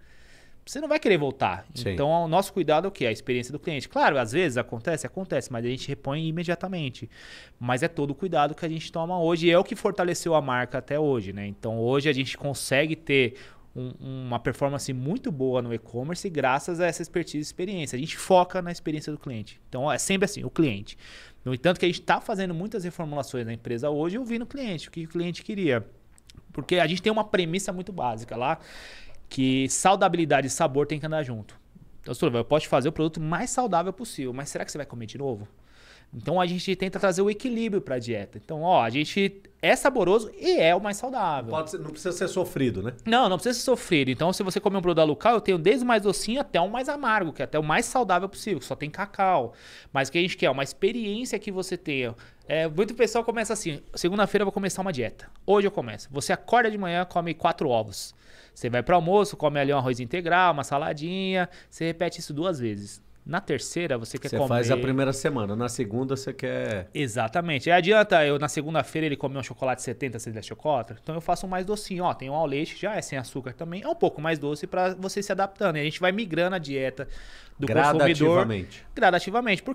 você não vai querer voltar. Sim. Então, o nosso cuidado é o quê? A experiência do cliente. Claro, às vezes acontece, acontece, mas a gente repõe imediatamente. Mas é todo o cuidado que a gente toma hoje e é o que fortaleceu a marca até hoje, né? Então, hoje a gente consegue ter um, uma performance muito boa no e-commerce graças a essa expertise e experiência. A gente foca na experiência do cliente. Então, é sempre assim, o cliente. No entanto, que a gente está fazendo muitas reformulações na empresa hoje ouvindo o cliente, o que o cliente queria. Porque a gente tem uma premissa muito básica lá, que saudabilidade e sabor tem que andar junto. Então, eu posso fazer o produto mais saudável possível, mas será que você vai comer de novo? Então a gente tenta trazer o equilíbrio para a dieta. Então, ó, a gente é saboroso e é o mais saudável. Ser, não precisa ser sofrido, né? Não, não precisa ser sofrido. Então, se você comer um produto da Lucal, eu tenho desde o mais docinho até o mais amargo, que é até o mais saudável possível, que só tem cacau. Mas o que a gente quer é uma experiência que você tenha. É, muito pessoal começa assim: segunda-feira eu vou começar uma dieta. Hoje eu começo. Você acorda de manhã, come quatro ovos. Você vai para almoço, come ali um arroz integral, uma saladinha. Você repete isso duas vezes. Na terceira, você quer você comer. Você faz a primeira semana, na segunda você quer. Exatamente. E adianta eu, na segunda-feira, ele comer um chocolate 70, 70 chocolate? Então eu faço um mais docinho, ó. Tem um ao leite, já é sem açúcar também. É um pouco mais doce para você se adaptando. E a gente vai migrando a dieta do consumidor. Gradativamente. Por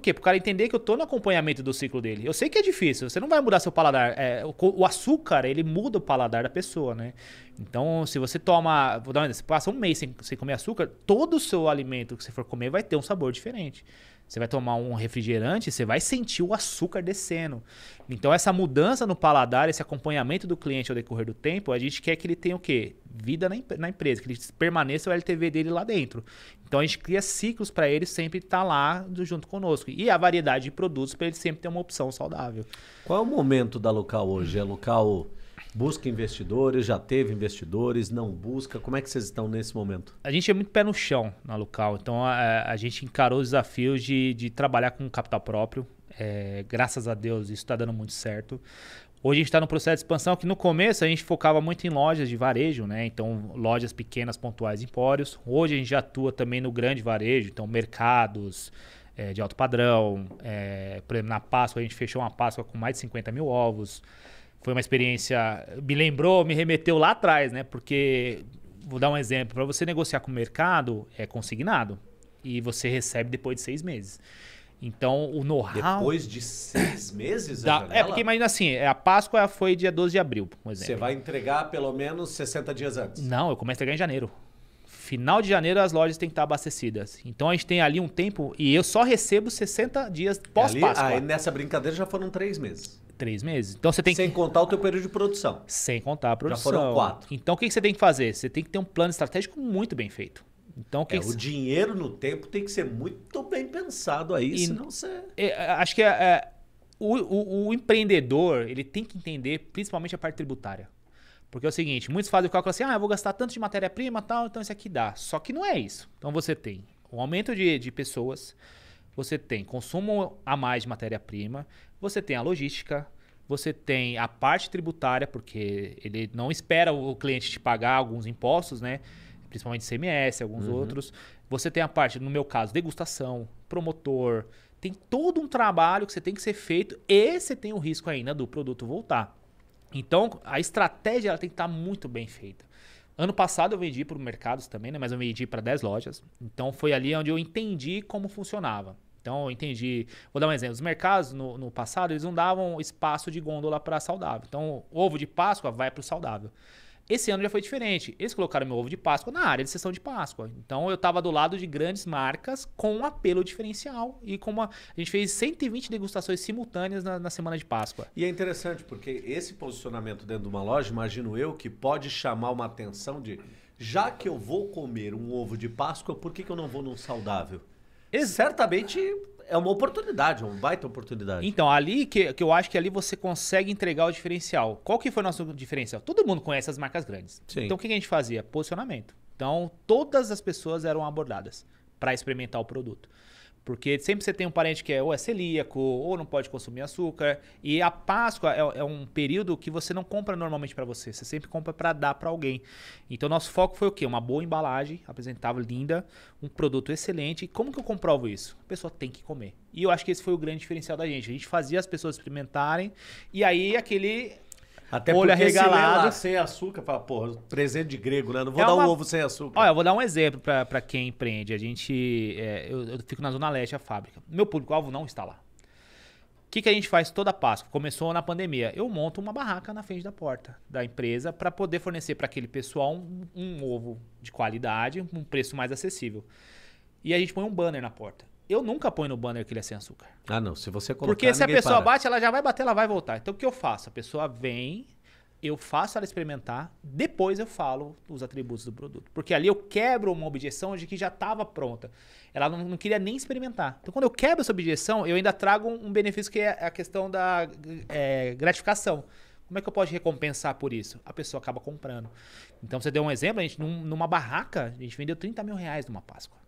quê? Para o cara entender que eu estou no acompanhamento do ciclo dele. Eu sei que é difícil, você não vai mudar seu paladar. É, o, o, açúcar, ele muda o paladar da pessoa, né? Então, se você toma. Vou dar uma ideia, você passa um mês sem, sem comer açúcar, todo o seu alimento que você for comer vai ter um sabor diferente. Você vai tomar um refrigerante, você vai sentir o açúcar descendo. Então, essa mudança no paladar, esse acompanhamento do cliente ao decorrer do tempo, a gente quer que ele tenha o quê? Vida na, na empresa, que ele permaneça o LTV dele lá dentro. Então, a gente cria ciclos para ele sempre estar tá lá junto conosco. E a variedade de produtos para ele sempre ter uma opção saudável. Qual é o momento da local hoje? É local Busca investidores, já teve investidores, não busca? Como é que vocês estão nesse momento? A gente é muito pé no chão na local, então a, a gente encarou os desafios de, de trabalhar com capital próprio. É, graças a Deus isso está dando muito certo. Hoje a gente está no processo de expansão que no começo a gente focava muito em lojas de varejo, né? Então, lojas pequenas, pontuais, empórios. Hoje a gente já atua também no grande varejo, então mercados é, de alto padrão. É, por exemplo, na Páscoa a gente fechou uma Páscoa com mais de 50 mil ovos foi uma experiência. Me lembrou, me remeteu lá atrás, né? Porque, vou dar um exemplo: para você negociar com o mercado, é consignado. E você recebe depois de seis meses. Então, o know-how. Depois de seis meses? Da... É, porque imagina assim: é, a Páscoa foi dia 12 de abril, por exemplo. Você vai entregar pelo menos 60 dias antes? Não, eu começo a entregar em janeiro. Final de janeiro as lojas têm que estar abastecidas. Então a gente tem ali um tempo e eu só recebo 60 dias pós-Páscoa. Aí nessa brincadeira já foram três meses três meses. Então você tem Sem que... contar o teu período de produção. Sem contar a produção. Já foram quatro. Então o que você tem que fazer? Você tem que ter um plano estratégico muito bem feito. Então, é, que... O dinheiro no tempo tem que ser muito bem pensado aí, e, senão você. É, é, acho que é, é, o, o, o, empreendedor ele tem que entender principalmente a parte tributária. Porque é o seguinte, muitos fazem o cálculo assim, ah, eu vou gastar tanto de matéria-prima tal, então isso aqui dá. Só que não é isso. Então você tem um aumento de, de pessoas, você tem consumo a mais de matéria-prima, você tem a logística, você tem a parte tributária, porque ele não espera o cliente te pagar alguns impostos, né? Principalmente CMS, alguns uhum. outros. Você tem a parte, no meu caso, degustação, promotor. Tem todo um trabalho que você tem que ser feito e você tem o risco ainda do produto voltar. Então, a estratégia ela tem que estar muito bem feita. Ano passado eu vendi para mercados também, né? mas eu vendi para 10 lojas. Então foi ali onde eu entendi como funcionava. Então, eu entendi. Vou dar um exemplo. Os mercados, no, no passado, eles não davam espaço de gôndola para saudável. Então, ovo de Páscoa vai para o saudável. Esse ano já foi diferente. Eles colocaram meu ovo de Páscoa na área de sessão de Páscoa. Então eu estava do lado de grandes marcas com um apelo diferencial e com uma. A gente fez 120 degustações simultâneas na, na semana de Páscoa. E é interessante, porque esse posicionamento dentro de uma loja, imagino eu, que pode chamar uma atenção de já que eu vou comer um ovo de Páscoa, por que, que eu não vou num saudável? Ex certamente é uma oportunidade, é uma baita oportunidade. Então, ali que, que eu acho que ali você consegue entregar o diferencial. Qual que foi o nosso diferencial? Todo mundo conhece as marcas grandes. Sim. Então, o que a gente fazia? Posicionamento. Então, todas as pessoas eram abordadas para experimentar o produto. Porque sempre você tem um parente que é, ou é celíaco, ou não pode consumir açúcar. E a Páscoa é, é um período que você não compra normalmente para você. Você sempre compra para dar para alguém. Então, nosso foco foi o quê? Uma boa embalagem, apresentável, linda, um produto excelente. E como que eu comprovo isso? A pessoa tem que comer. E eu acho que esse foi o grande diferencial da gente. A gente fazia as pessoas experimentarem. E aí, aquele até olho porque arregalado. Se sem açúcar, fala, pô, presente de grego, né? Não vou é dar uma... um ovo sem açúcar. Olha, eu vou dar um exemplo para quem empreende. A gente. É, eu, eu, fico na Zona Leste, a fábrica. Meu público-alvo não está lá. O que, que a gente faz toda Páscoa? Começou na pandemia. Eu monto uma barraca na frente da porta da empresa para poder fornecer para aquele pessoal um, um ovo de qualidade, um preço mais acessível. E a gente põe um banner na porta eu nunca ponho no banner que ele é sem açúcar. Ah, não. Se você colocar. Porque se a pessoa para. bate, ela já vai bater, ela vai voltar. Então o que eu faço? A pessoa vem, eu faço ela experimentar, depois eu falo os atributos do produto. Porque ali eu quebro uma objeção de que já estava pronta. Ela não, não, queria nem experimentar. Então, quando eu quebro essa objeção, eu ainda trago um, um benefício que é a questão da é, gratificação. Como é que eu posso recompensar por isso? A pessoa acaba comprando. Então, você deu um exemplo, a gente, num, numa barraca, a gente vendeu 30 mil reais numa Páscoa.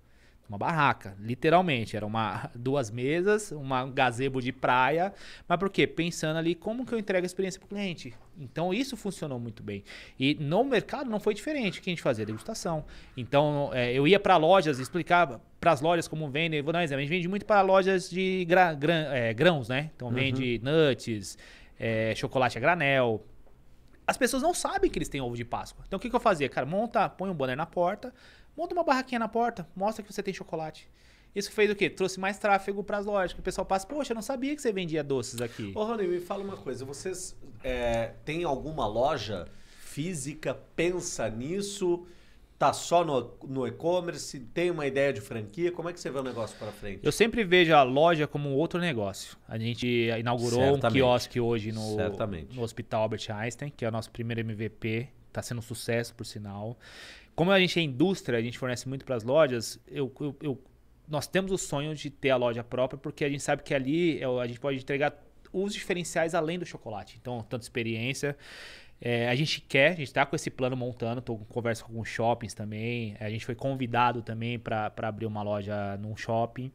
Uma barraca, literalmente. Era uma, duas mesas, uma, um gazebo de praia. Mas por quê? Pensando ali como que eu entrego a experiência para o cliente. Então isso funcionou muito bem. E no mercado não foi diferente o que a gente fazia, degustação. Então é, eu ia para lojas explicar para as lojas como vende. Vou dar um exemplo. A gente vende muito para lojas de gra, gra, é, grãos, né? Então uhum. vende nuts, é, chocolate a granel, as pessoas não sabem que eles têm ovo de Páscoa. Então o que, que eu fazia? Cara, monta, põe um banner na porta, Monta uma barraquinha na porta, mostra que você tem chocolate. Isso fez o quê? Trouxe mais tráfego para as lojas. O pessoal passa, poxa, eu não sabia que você vendia doces aqui. Ô, Rony, me fala uma coisa. Vocês é, têm alguma loja física? Pensa nisso? Tá só no, no e-commerce? Tem uma ideia de franquia? Como é que você vê o negócio para frente? Eu sempre vejo a loja como outro negócio. A gente inaugurou Certamente. um quiosque hoje no, no Hospital Albert Einstein, que é o nosso primeiro MVP. Está sendo um sucesso, por sinal. Como a gente é indústria, a gente fornece muito para as lojas, eu, eu, eu, nós temos o sonho de ter a loja própria, porque a gente sabe que ali é a gente pode entregar os diferenciais além do chocolate. Então, tanta experiência. É, a gente quer, a gente está com esse plano montando, estou com conversa com alguns shoppings também. A gente foi convidado também para abrir uma loja num shopping.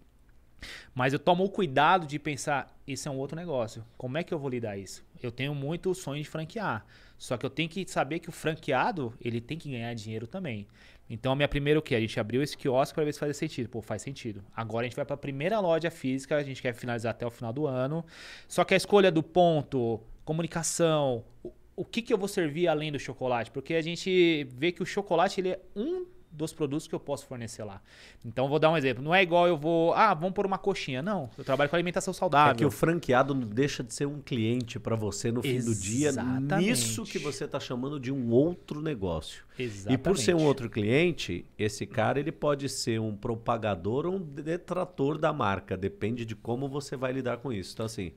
Mas eu tomo o cuidado de pensar, isso é um outro negócio. Como é que eu vou lidar isso? Eu tenho muito sonho de franquear. Só que eu tenho que saber que o franqueado, ele tem que ganhar dinheiro também. Então, a minha primeira o quê? A gente abriu esse quiosque para ver se faz sentido. Pô, faz sentido. Agora a gente vai para a primeira loja física, a gente quer finalizar até o final do ano. Só que a escolha do ponto, comunicação, o, o que, que eu vou servir além do chocolate? Porque a gente vê que o chocolate ele é um dos produtos que eu posso fornecer lá. Então vou dar um exemplo. Não é igual eu vou, ah, vamos por uma coxinha. Não, eu trabalho com alimentação saudável. É que o franqueado não deixa de ser um cliente para você no fim Exatamente. do dia. Nisso que você está chamando de um outro negócio. Exatamente. E por ser um outro cliente, esse cara ele pode ser um propagador ou um detrator da marca. Depende de como você vai lidar com isso. Então assim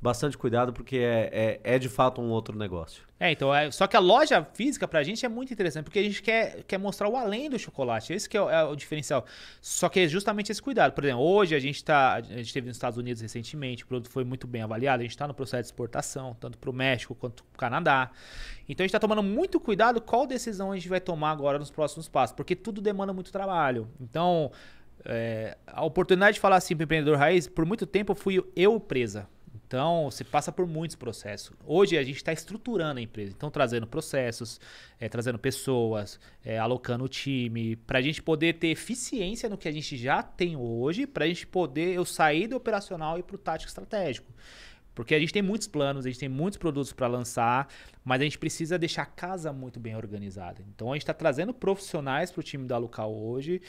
bastante cuidado, porque é, é, é, de fato um outro negócio. É, então, é, só que a loja física pra gente é muito interessante, porque a gente quer, quer mostrar o além do chocolate. Esse que é o, é o diferencial. Só que é justamente esse cuidado. Por exemplo, hoje a gente tá. A gente teve nos Estados Unidos recentemente, o produto foi muito bem avaliado, a gente está no processo de exportação, tanto para o México quanto pro Canadá. Então a gente está tomando muito cuidado qual decisão a gente vai tomar agora nos próximos passos, porque tudo demanda muito trabalho. Então. É, a oportunidade de falar assim pro empreendedor raiz, por muito tempo fui eu presa. Então, você passa por muitos processos. Hoje a gente está estruturando a empresa, então trazendo processos, é, trazendo pessoas, é, alocando o time, para a gente poder ter eficiência no que a gente já tem hoje, para a gente poder eu sair do operacional e para o tático estratégico. Porque a gente tem muitos planos, a gente tem muitos produtos para lançar, mas a gente precisa deixar a casa muito bem organizada. Então a gente está trazendo profissionais para o time da Alucal hoje,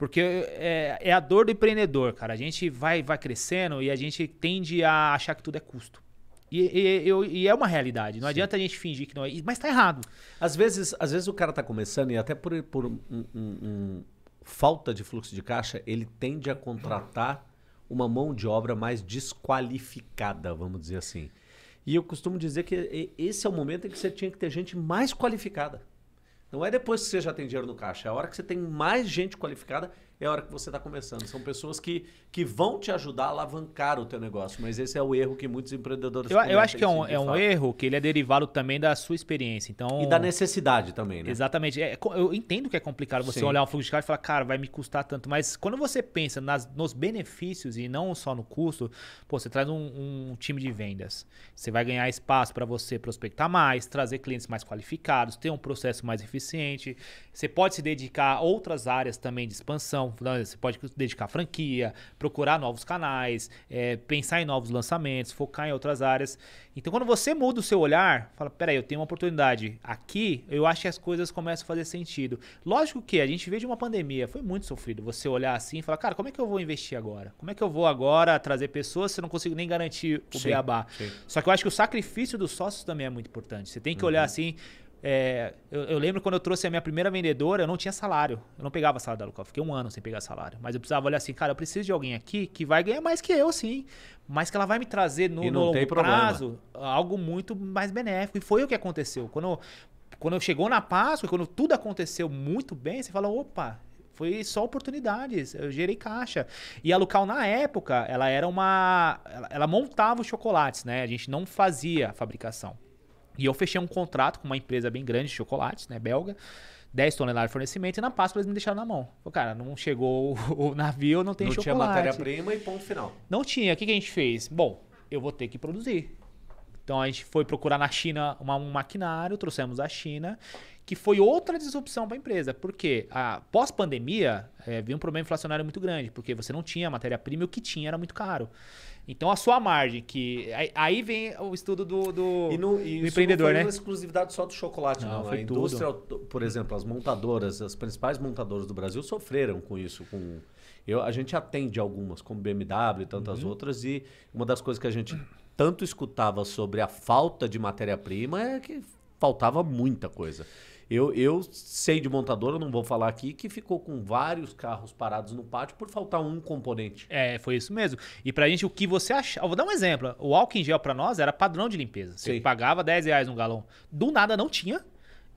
porque é, é, a dor do empreendedor, cara. A gente vai, vai crescendo e a gente tende a achar que tudo é custo. E, e, eu, e é uma realidade. Não Sim. adianta a gente fingir que não é. Mas está errado. Às vezes, às vezes o cara está começando e até por, por um, um, um, falta de fluxo de caixa, ele tende a contratar uma mão de obra mais desqualificada, vamos dizer assim. E eu costumo dizer que esse é o momento em que você tinha que ter gente mais qualificada. Não é depois que você já tem dinheiro no caixa, é a hora que você tem mais gente qualificada é a hora que você está começando. São pessoas que, que vão te ajudar a alavancar o teu negócio, mas esse é o erro que muitos empreendedores Eu, eu acho que é um, assim, é um erro que ele é derivado também da sua experiência. Então, e da necessidade também, né? Exatamente. É, eu entendo que é complicado você Sim. olhar um fluxo de caixa e falar, cara, vai me custar tanto. Mas quando você pensa nas, nos benefícios e não só no custo, pô, você traz um, um time de vendas. Você vai ganhar espaço para você prospectar mais, trazer clientes mais qualificados, ter um processo mais eficiente. Você pode se dedicar a outras áreas também de expansão você pode dedicar à franquia, procurar novos canais, é, pensar em novos lançamentos, focar em outras áreas. Então, quando você muda o seu olhar, fala: peraí, eu tenho uma oportunidade. Aqui, eu acho que as coisas começam a fazer sentido. Lógico que a gente veio de uma pandemia, foi muito sofrido você olhar assim e falar: cara, como é que eu vou investir agora? Como é que eu vou agora trazer pessoas se eu não consigo nem garantir o sim, beabá? Sim. Só que eu acho que o sacrifício dos sócios também é muito importante. Você tem que uhum. olhar assim é, eu, eu, lembro quando eu trouxe a minha primeira vendedora, eu não tinha salário. Eu não pegava salário da Lucol, fiquei um ano sem pegar salário. Mas eu precisava olhar assim, cara, eu preciso de alguém aqui que vai ganhar mais que eu, sim. Mas que ela vai me trazer no, no longo prazo algo muito mais benéfico. E foi o que aconteceu. Quando, quando chegou na Páscoa, quando tudo aconteceu muito bem, você fala, opa, foi só oportunidades, eu gerei caixa. E a Lucal, na época, ela era uma. Ela, ela montava os chocolates, né? A gente não fazia fabricação. E eu fechei um contrato com uma empresa bem grande de chocolates, né, belga, 10 toneladas de fornecimento, e na Páscoa eles me deixaram na mão. Falei, cara, não chegou o, navio, não tem não chocolate. Não tinha matéria-prima e ponto final. Não tinha. O que, a gente fez? Bom, eu vou ter que produzir. Então a gente foi procurar na China uma, um maquinário, trouxemos a China, que foi outra disrupção para a empresa, porque a pós-pandemia é, veio um problema inflacionário muito grande, porque você não tinha matéria-prima e o que tinha era muito caro. Então a sua margem, que. Aí vem o estudo do, do, e no, e do empreendedor, não foi né? exclusividade só do chocolate, não. não. Foi a indústria, tudo. por exemplo, as montadoras, as principais montadoras do Brasil sofreram com isso, com. Eu, a gente atende algumas, como BMW e tantas uhum. outras, e uma das coisas que a gente tanto escutava sobre a falta de matéria-prima é que faltava muita coisa. Eu, eu sei de montadora, não vou falar aqui, que ficou com vários carros parados no pátio por faltar um componente. É, foi isso mesmo. E pra gente, o que você achava. Vou dar um exemplo. O álcool em gel pra nós era padrão de limpeza. Você Sim. pagava 10 reais um galão. Do nada não tinha.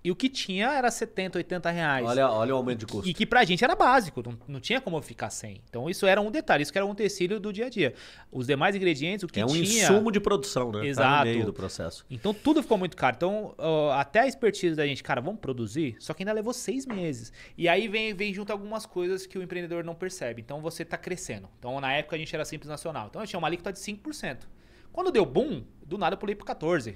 E o que tinha era 70, 80 reais. Olha, olha o aumento de custo. E que pra gente era básico, não, não tinha como ficar sem. Então isso era um detalhe, isso que era um tecido do dia a dia. Os demais ingredientes, o que tinha... É um tinha... insumo de produção, né? Exato. Tá no meio do processo. Então tudo ficou muito caro. Então até a expertise da gente, cara, vamos produzir? Só que ainda levou seis meses. E aí vem, vem junto algumas coisas que o empreendedor não percebe. Então você tá crescendo. Então na época a gente era simples nacional. Então eu tinha uma alíquota de 5%. Quando deu boom, do nada eu pulei pro 14%.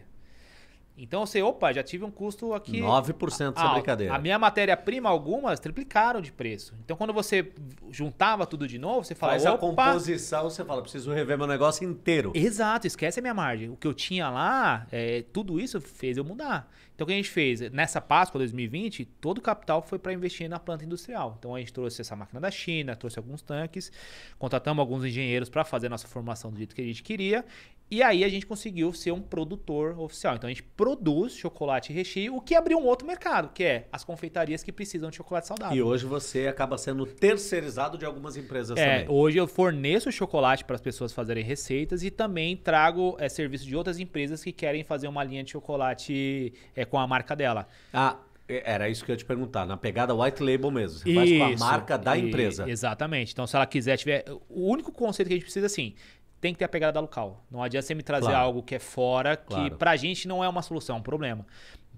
Então eu sei, opa, já tive um custo aqui. 9% essa ah, brincadeira. A minha matéria-prima, algumas, triplicaram de preço. Então quando você juntava tudo de novo, você fala. Mas a composição, você fala, preciso rever meu negócio inteiro. Exato, esquece a minha margem. O que eu tinha lá, é, tudo isso fez eu mudar. Então o que a gente fez? Nessa Páscoa 2020, todo o capital foi para investir na planta industrial. Então a gente trouxe essa máquina da China, trouxe alguns tanques, contratamos alguns engenheiros para fazer a nossa formação do jeito que a gente queria e aí a gente conseguiu ser um produtor oficial. Então a gente produz chocolate e recheio, o que abriu um outro mercado, que é as confeitarias que precisam de chocolate saudável. E hoje você acaba sendo terceirizado de algumas empresas é, também. Hoje eu forneço chocolate para as pessoas fazerem receitas e também trago é, serviço de outras empresas que querem fazer uma linha de chocolate é, com a marca dela. Ah, é, era isso que eu ia te perguntar, na pegada white label mesmo. Você isso, faz com a marca da e, empresa. Exatamente. Então, se ela quiser, tiver. O único conceito que a gente precisa, assim, tem que ter a pegada local. Não adianta você me trazer claro. algo que é fora, que claro. pra gente não é uma solução, é um problema.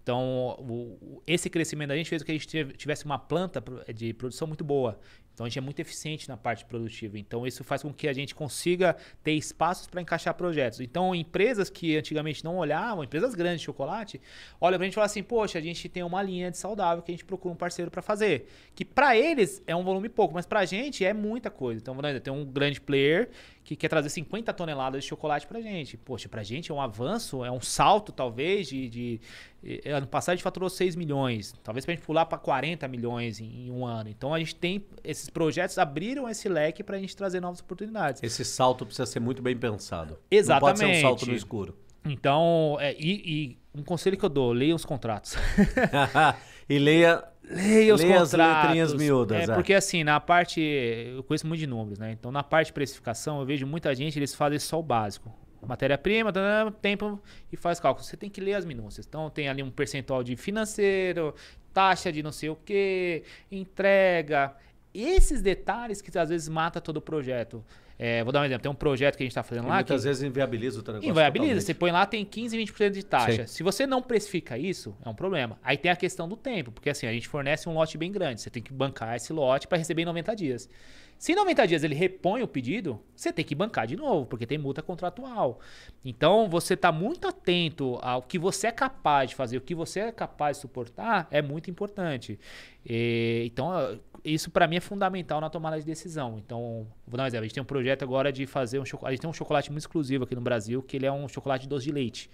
Então, o, esse crescimento da gente fez com que a gente tivesse uma planta de produção muito boa. Então, a gente é muito eficiente na parte produtiva. Então, isso faz com que a gente consiga ter espaços para encaixar projetos. Então, empresas que antigamente não olhavam, empresas grandes de chocolate, olham para a gente e falam assim: Poxa, a gente tem uma linha de saudável que a gente procura um parceiro para fazer. Que para eles é um volume pouco, mas para a gente é muita coisa. Então, tem um grande player que quer trazer 50 toneladas de chocolate pra gente. Poxa, pra gente é um avanço, é um salto, talvez, de. de eh, ano passado a gente faturou 6 milhões. Talvez pra gente pular para 40 milhões em, em, um ano. Então a gente tem. Esses projetos abriram esse leque pra gente trazer novas oportunidades. Esse salto precisa ser muito bem pensado. Exatamente. Não pode ser um salto no escuro. Então, é, e, e um conselho que eu dou, leia os contratos. e leia. Leia os leia contratos. As letrinhas miúdas. É, é, porque assim, na parte. Eu conheço muito de números, né? Então, na parte de precificação, eu vejo muita gente, eles fazem só o básico. Matéria-prima, tá, tá, tá, tempo e faz cálculo. Você tem que ler as minúcias. Então, tem ali um percentual de financeiro, taxa de não sei o que, entrega. Esses detalhes que às vezes mata todo o projeto. É, vou dar um exemplo. Tem um projeto que a gente está fazendo e lá. Muitas que... vezes inviabiliza o teu negócio. Inviabiliza. Totalmente. Você põe lá, tem 15, 20% de taxa. Sim. Se você não precifica isso, é um problema. Aí tem a questão do tempo, porque assim, a gente fornece um lote bem grande. Você tem que bancar esse lote para receber em 90 dias. Se em 90 dias ele repõe o pedido, você tem que bancar de novo, porque tem multa contratual. Então, você está muito atento ao que você é capaz de fazer, o que você é capaz de suportar, é muito importante. E, então, isso para mim é fundamental na tomada de decisão. Então, vou dar um exemplo. A gente tem um projeto agora de fazer um chocolate. A gente tem um chocolate muito exclusivo aqui no Brasil, que ele é um chocolate de doce de leite.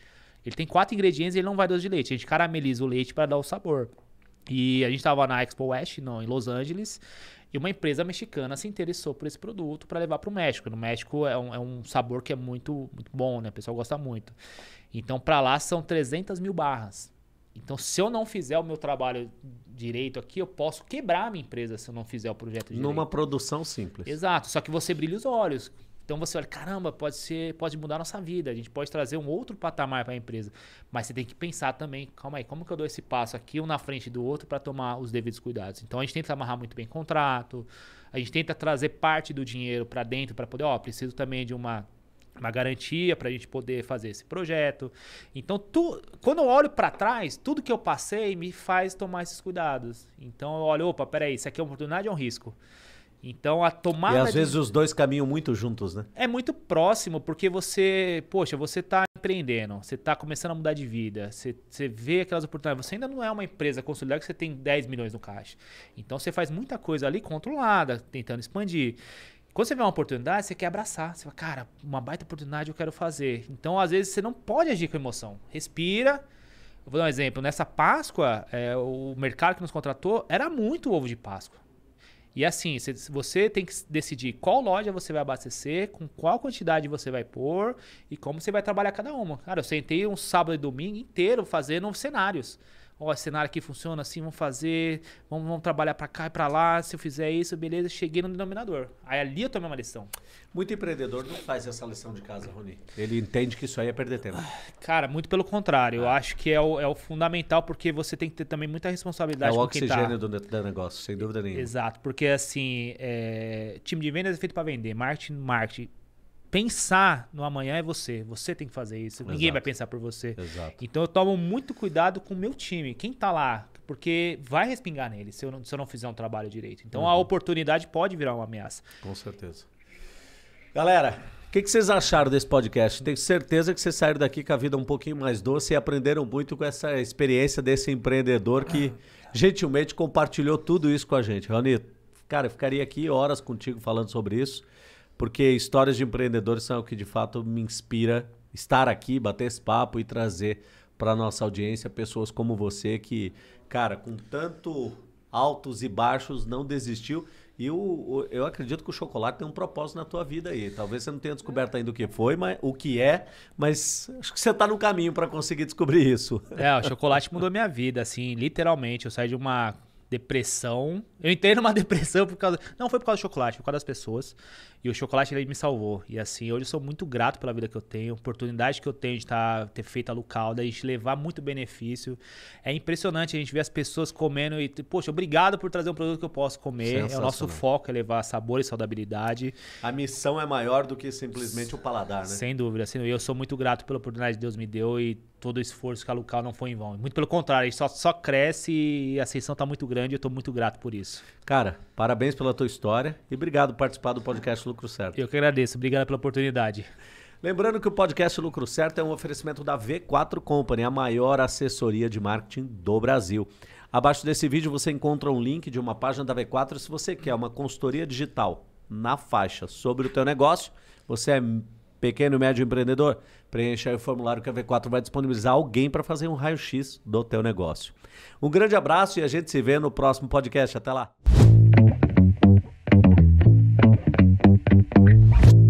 Ele tem quatro ingredientes e ele não vai doce de leite. A gente carameliza o leite para dar o sabor. E a gente estava na Expo West, não, em Los Angeles, e uma empresa mexicana se interessou por esse produto para levar para o México. No México é um, é um, sabor que é muito, muito bom, né? O pessoal gosta muito. Então, para lá são 300 mil barras. Então, se eu não fizer o meu trabalho direito aqui, eu posso quebrar a minha empresa se eu não fizer o projeto direito. Numa produção simples. Exato. Só que você brilha os olhos. Então você olha, caramba, pode ser, pode mudar a nossa vida. A gente pode trazer um outro patamar para a empresa. Mas você tem que pensar também, calma aí, como que eu dou esse passo aqui, um na frente do outro, para tomar os devidos cuidados? Então a gente tenta amarrar muito bem contrato, a gente tenta trazer parte do dinheiro para dentro para poder, ó, preciso também de uma uma garantia para a gente poder fazer esse projeto. Então, tu, quando eu olho para trás, tudo que eu passei me faz tomar esses cuidados. Então, eu olho, opa, peraí, isso aqui é uma oportunidade ou é um risco? Então, a tomada... E às de... vezes os dois caminham muito juntos, né? É muito próximo, porque você, poxa, você está empreendendo, você está começando a mudar de vida, você, você vê aquelas oportunidades, você ainda não é uma empresa consolidada que você tem 10 milhões no caixa. Então, você faz muita coisa ali controlada, tentando expandir. Quando você vê uma oportunidade, você quer abraçar. Você fala, cara, uma baita oportunidade eu quero fazer. Então, às vezes, você não pode agir com emoção. Respira. Eu vou dar um exemplo. Nessa Páscoa, é, o mercado que nos contratou era muito ovo de Páscoa. E assim, você tem que decidir qual loja você vai abastecer, com qual quantidade você vai pôr e como você vai trabalhar cada uma. Cara, eu sentei um sábado e domingo inteiro fazendo cenários ó, esse cenário aqui funciona assim, vamos fazer, vamos, vamos trabalhar para cá e para lá, se eu fizer isso, beleza, cheguei no denominador. Aí ali eu tomei uma lição. Muito empreendedor não faz essa lição de casa, Rony. Ele entende que isso aí é perder tempo. Cara, muito pelo contrário. Eu ah. acho que é o, é o fundamental, porque você tem que ter também muita é responsabilidade é com quem tá... o oxigênio do, do negócio, sem dúvida nenhuma. Exato, porque assim, é... time de vendas é feito para vender, marketing, marketing pensar no amanhã é você. Você tem que fazer isso. Exato. Ninguém vai pensar por você. Exato. Então eu tomo muito cuidado com o meu time. Quem tá lá? Porque vai respingar nele se eu não, se eu não fizer um trabalho direito. Então uhum. a oportunidade pode virar uma ameaça. Com certeza. Galera, o que, que, vocês acharam desse podcast? Tenho certeza que vocês saíram daqui com a vida um pouquinho mais doce e aprenderam muito com essa experiência desse empreendedor que ah. gentilmente compartilhou tudo isso com a gente. Rony, cara, eu ficaria aqui horas contigo falando sobre isso porque histórias de empreendedores são o que de fato me inspira estar aqui, bater esse papo e trazer para nossa audiência pessoas como você que, cara, com tanto altos e baixos não desistiu. E o, o, eu acredito que o chocolate tem um propósito na tua vida aí. Talvez você não tenha descoberto ainda o que foi, mas o que é, mas acho que você está no caminho para conseguir descobrir isso. É, o chocolate mudou minha vida, assim, literalmente. Eu saí de uma depressão. Eu entrei numa depressão por causa. Não foi por causa do chocolate, foi por causa das pessoas. E o chocolate ele me salvou. E assim, hoje eu sou muito grato pela vida que eu tenho, oportunidade que eu tenho de tá, ter feito a Lucalda, a gente levar muito benefício. É impressionante a gente ver as pessoas comendo e, poxa, obrigado por trazer um produto que eu posso comer. É o nosso foco é levar sabor e saudabilidade. A missão é maior do que simplesmente o paladar, né? Sem dúvida. Assim, eu sou muito grato pela oportunidade que Deus me deu e todo o esforço que a Lucal não foi em vão. Muito pelo contrário, a gente só, só cresce e a ascensão está muito grande e eu estou muito grato por isso. Cara, parabéns pela tua história e obrigado por participar do podcast Lucas. Lucro Certo. Eu que agradeço. Obrigado pela oportunidade. Lembrando que o podcast Lucro Certo é um oferecimento da V4 Company, a maior assessoria de marketing do Brasil. Abaixo desse vídeo você encontra um link de uma página da V4 se você quer uma consultoria digital na faixa sobre o teu negócio. Você é pequeno e médio empreendedor? Preencha aí o formulário que a V4 vai disponibilizar alguém para fazer um raio-x do teu negócio. Um grande abraço e a gente se vê no próximo podcast. Até lá. thank you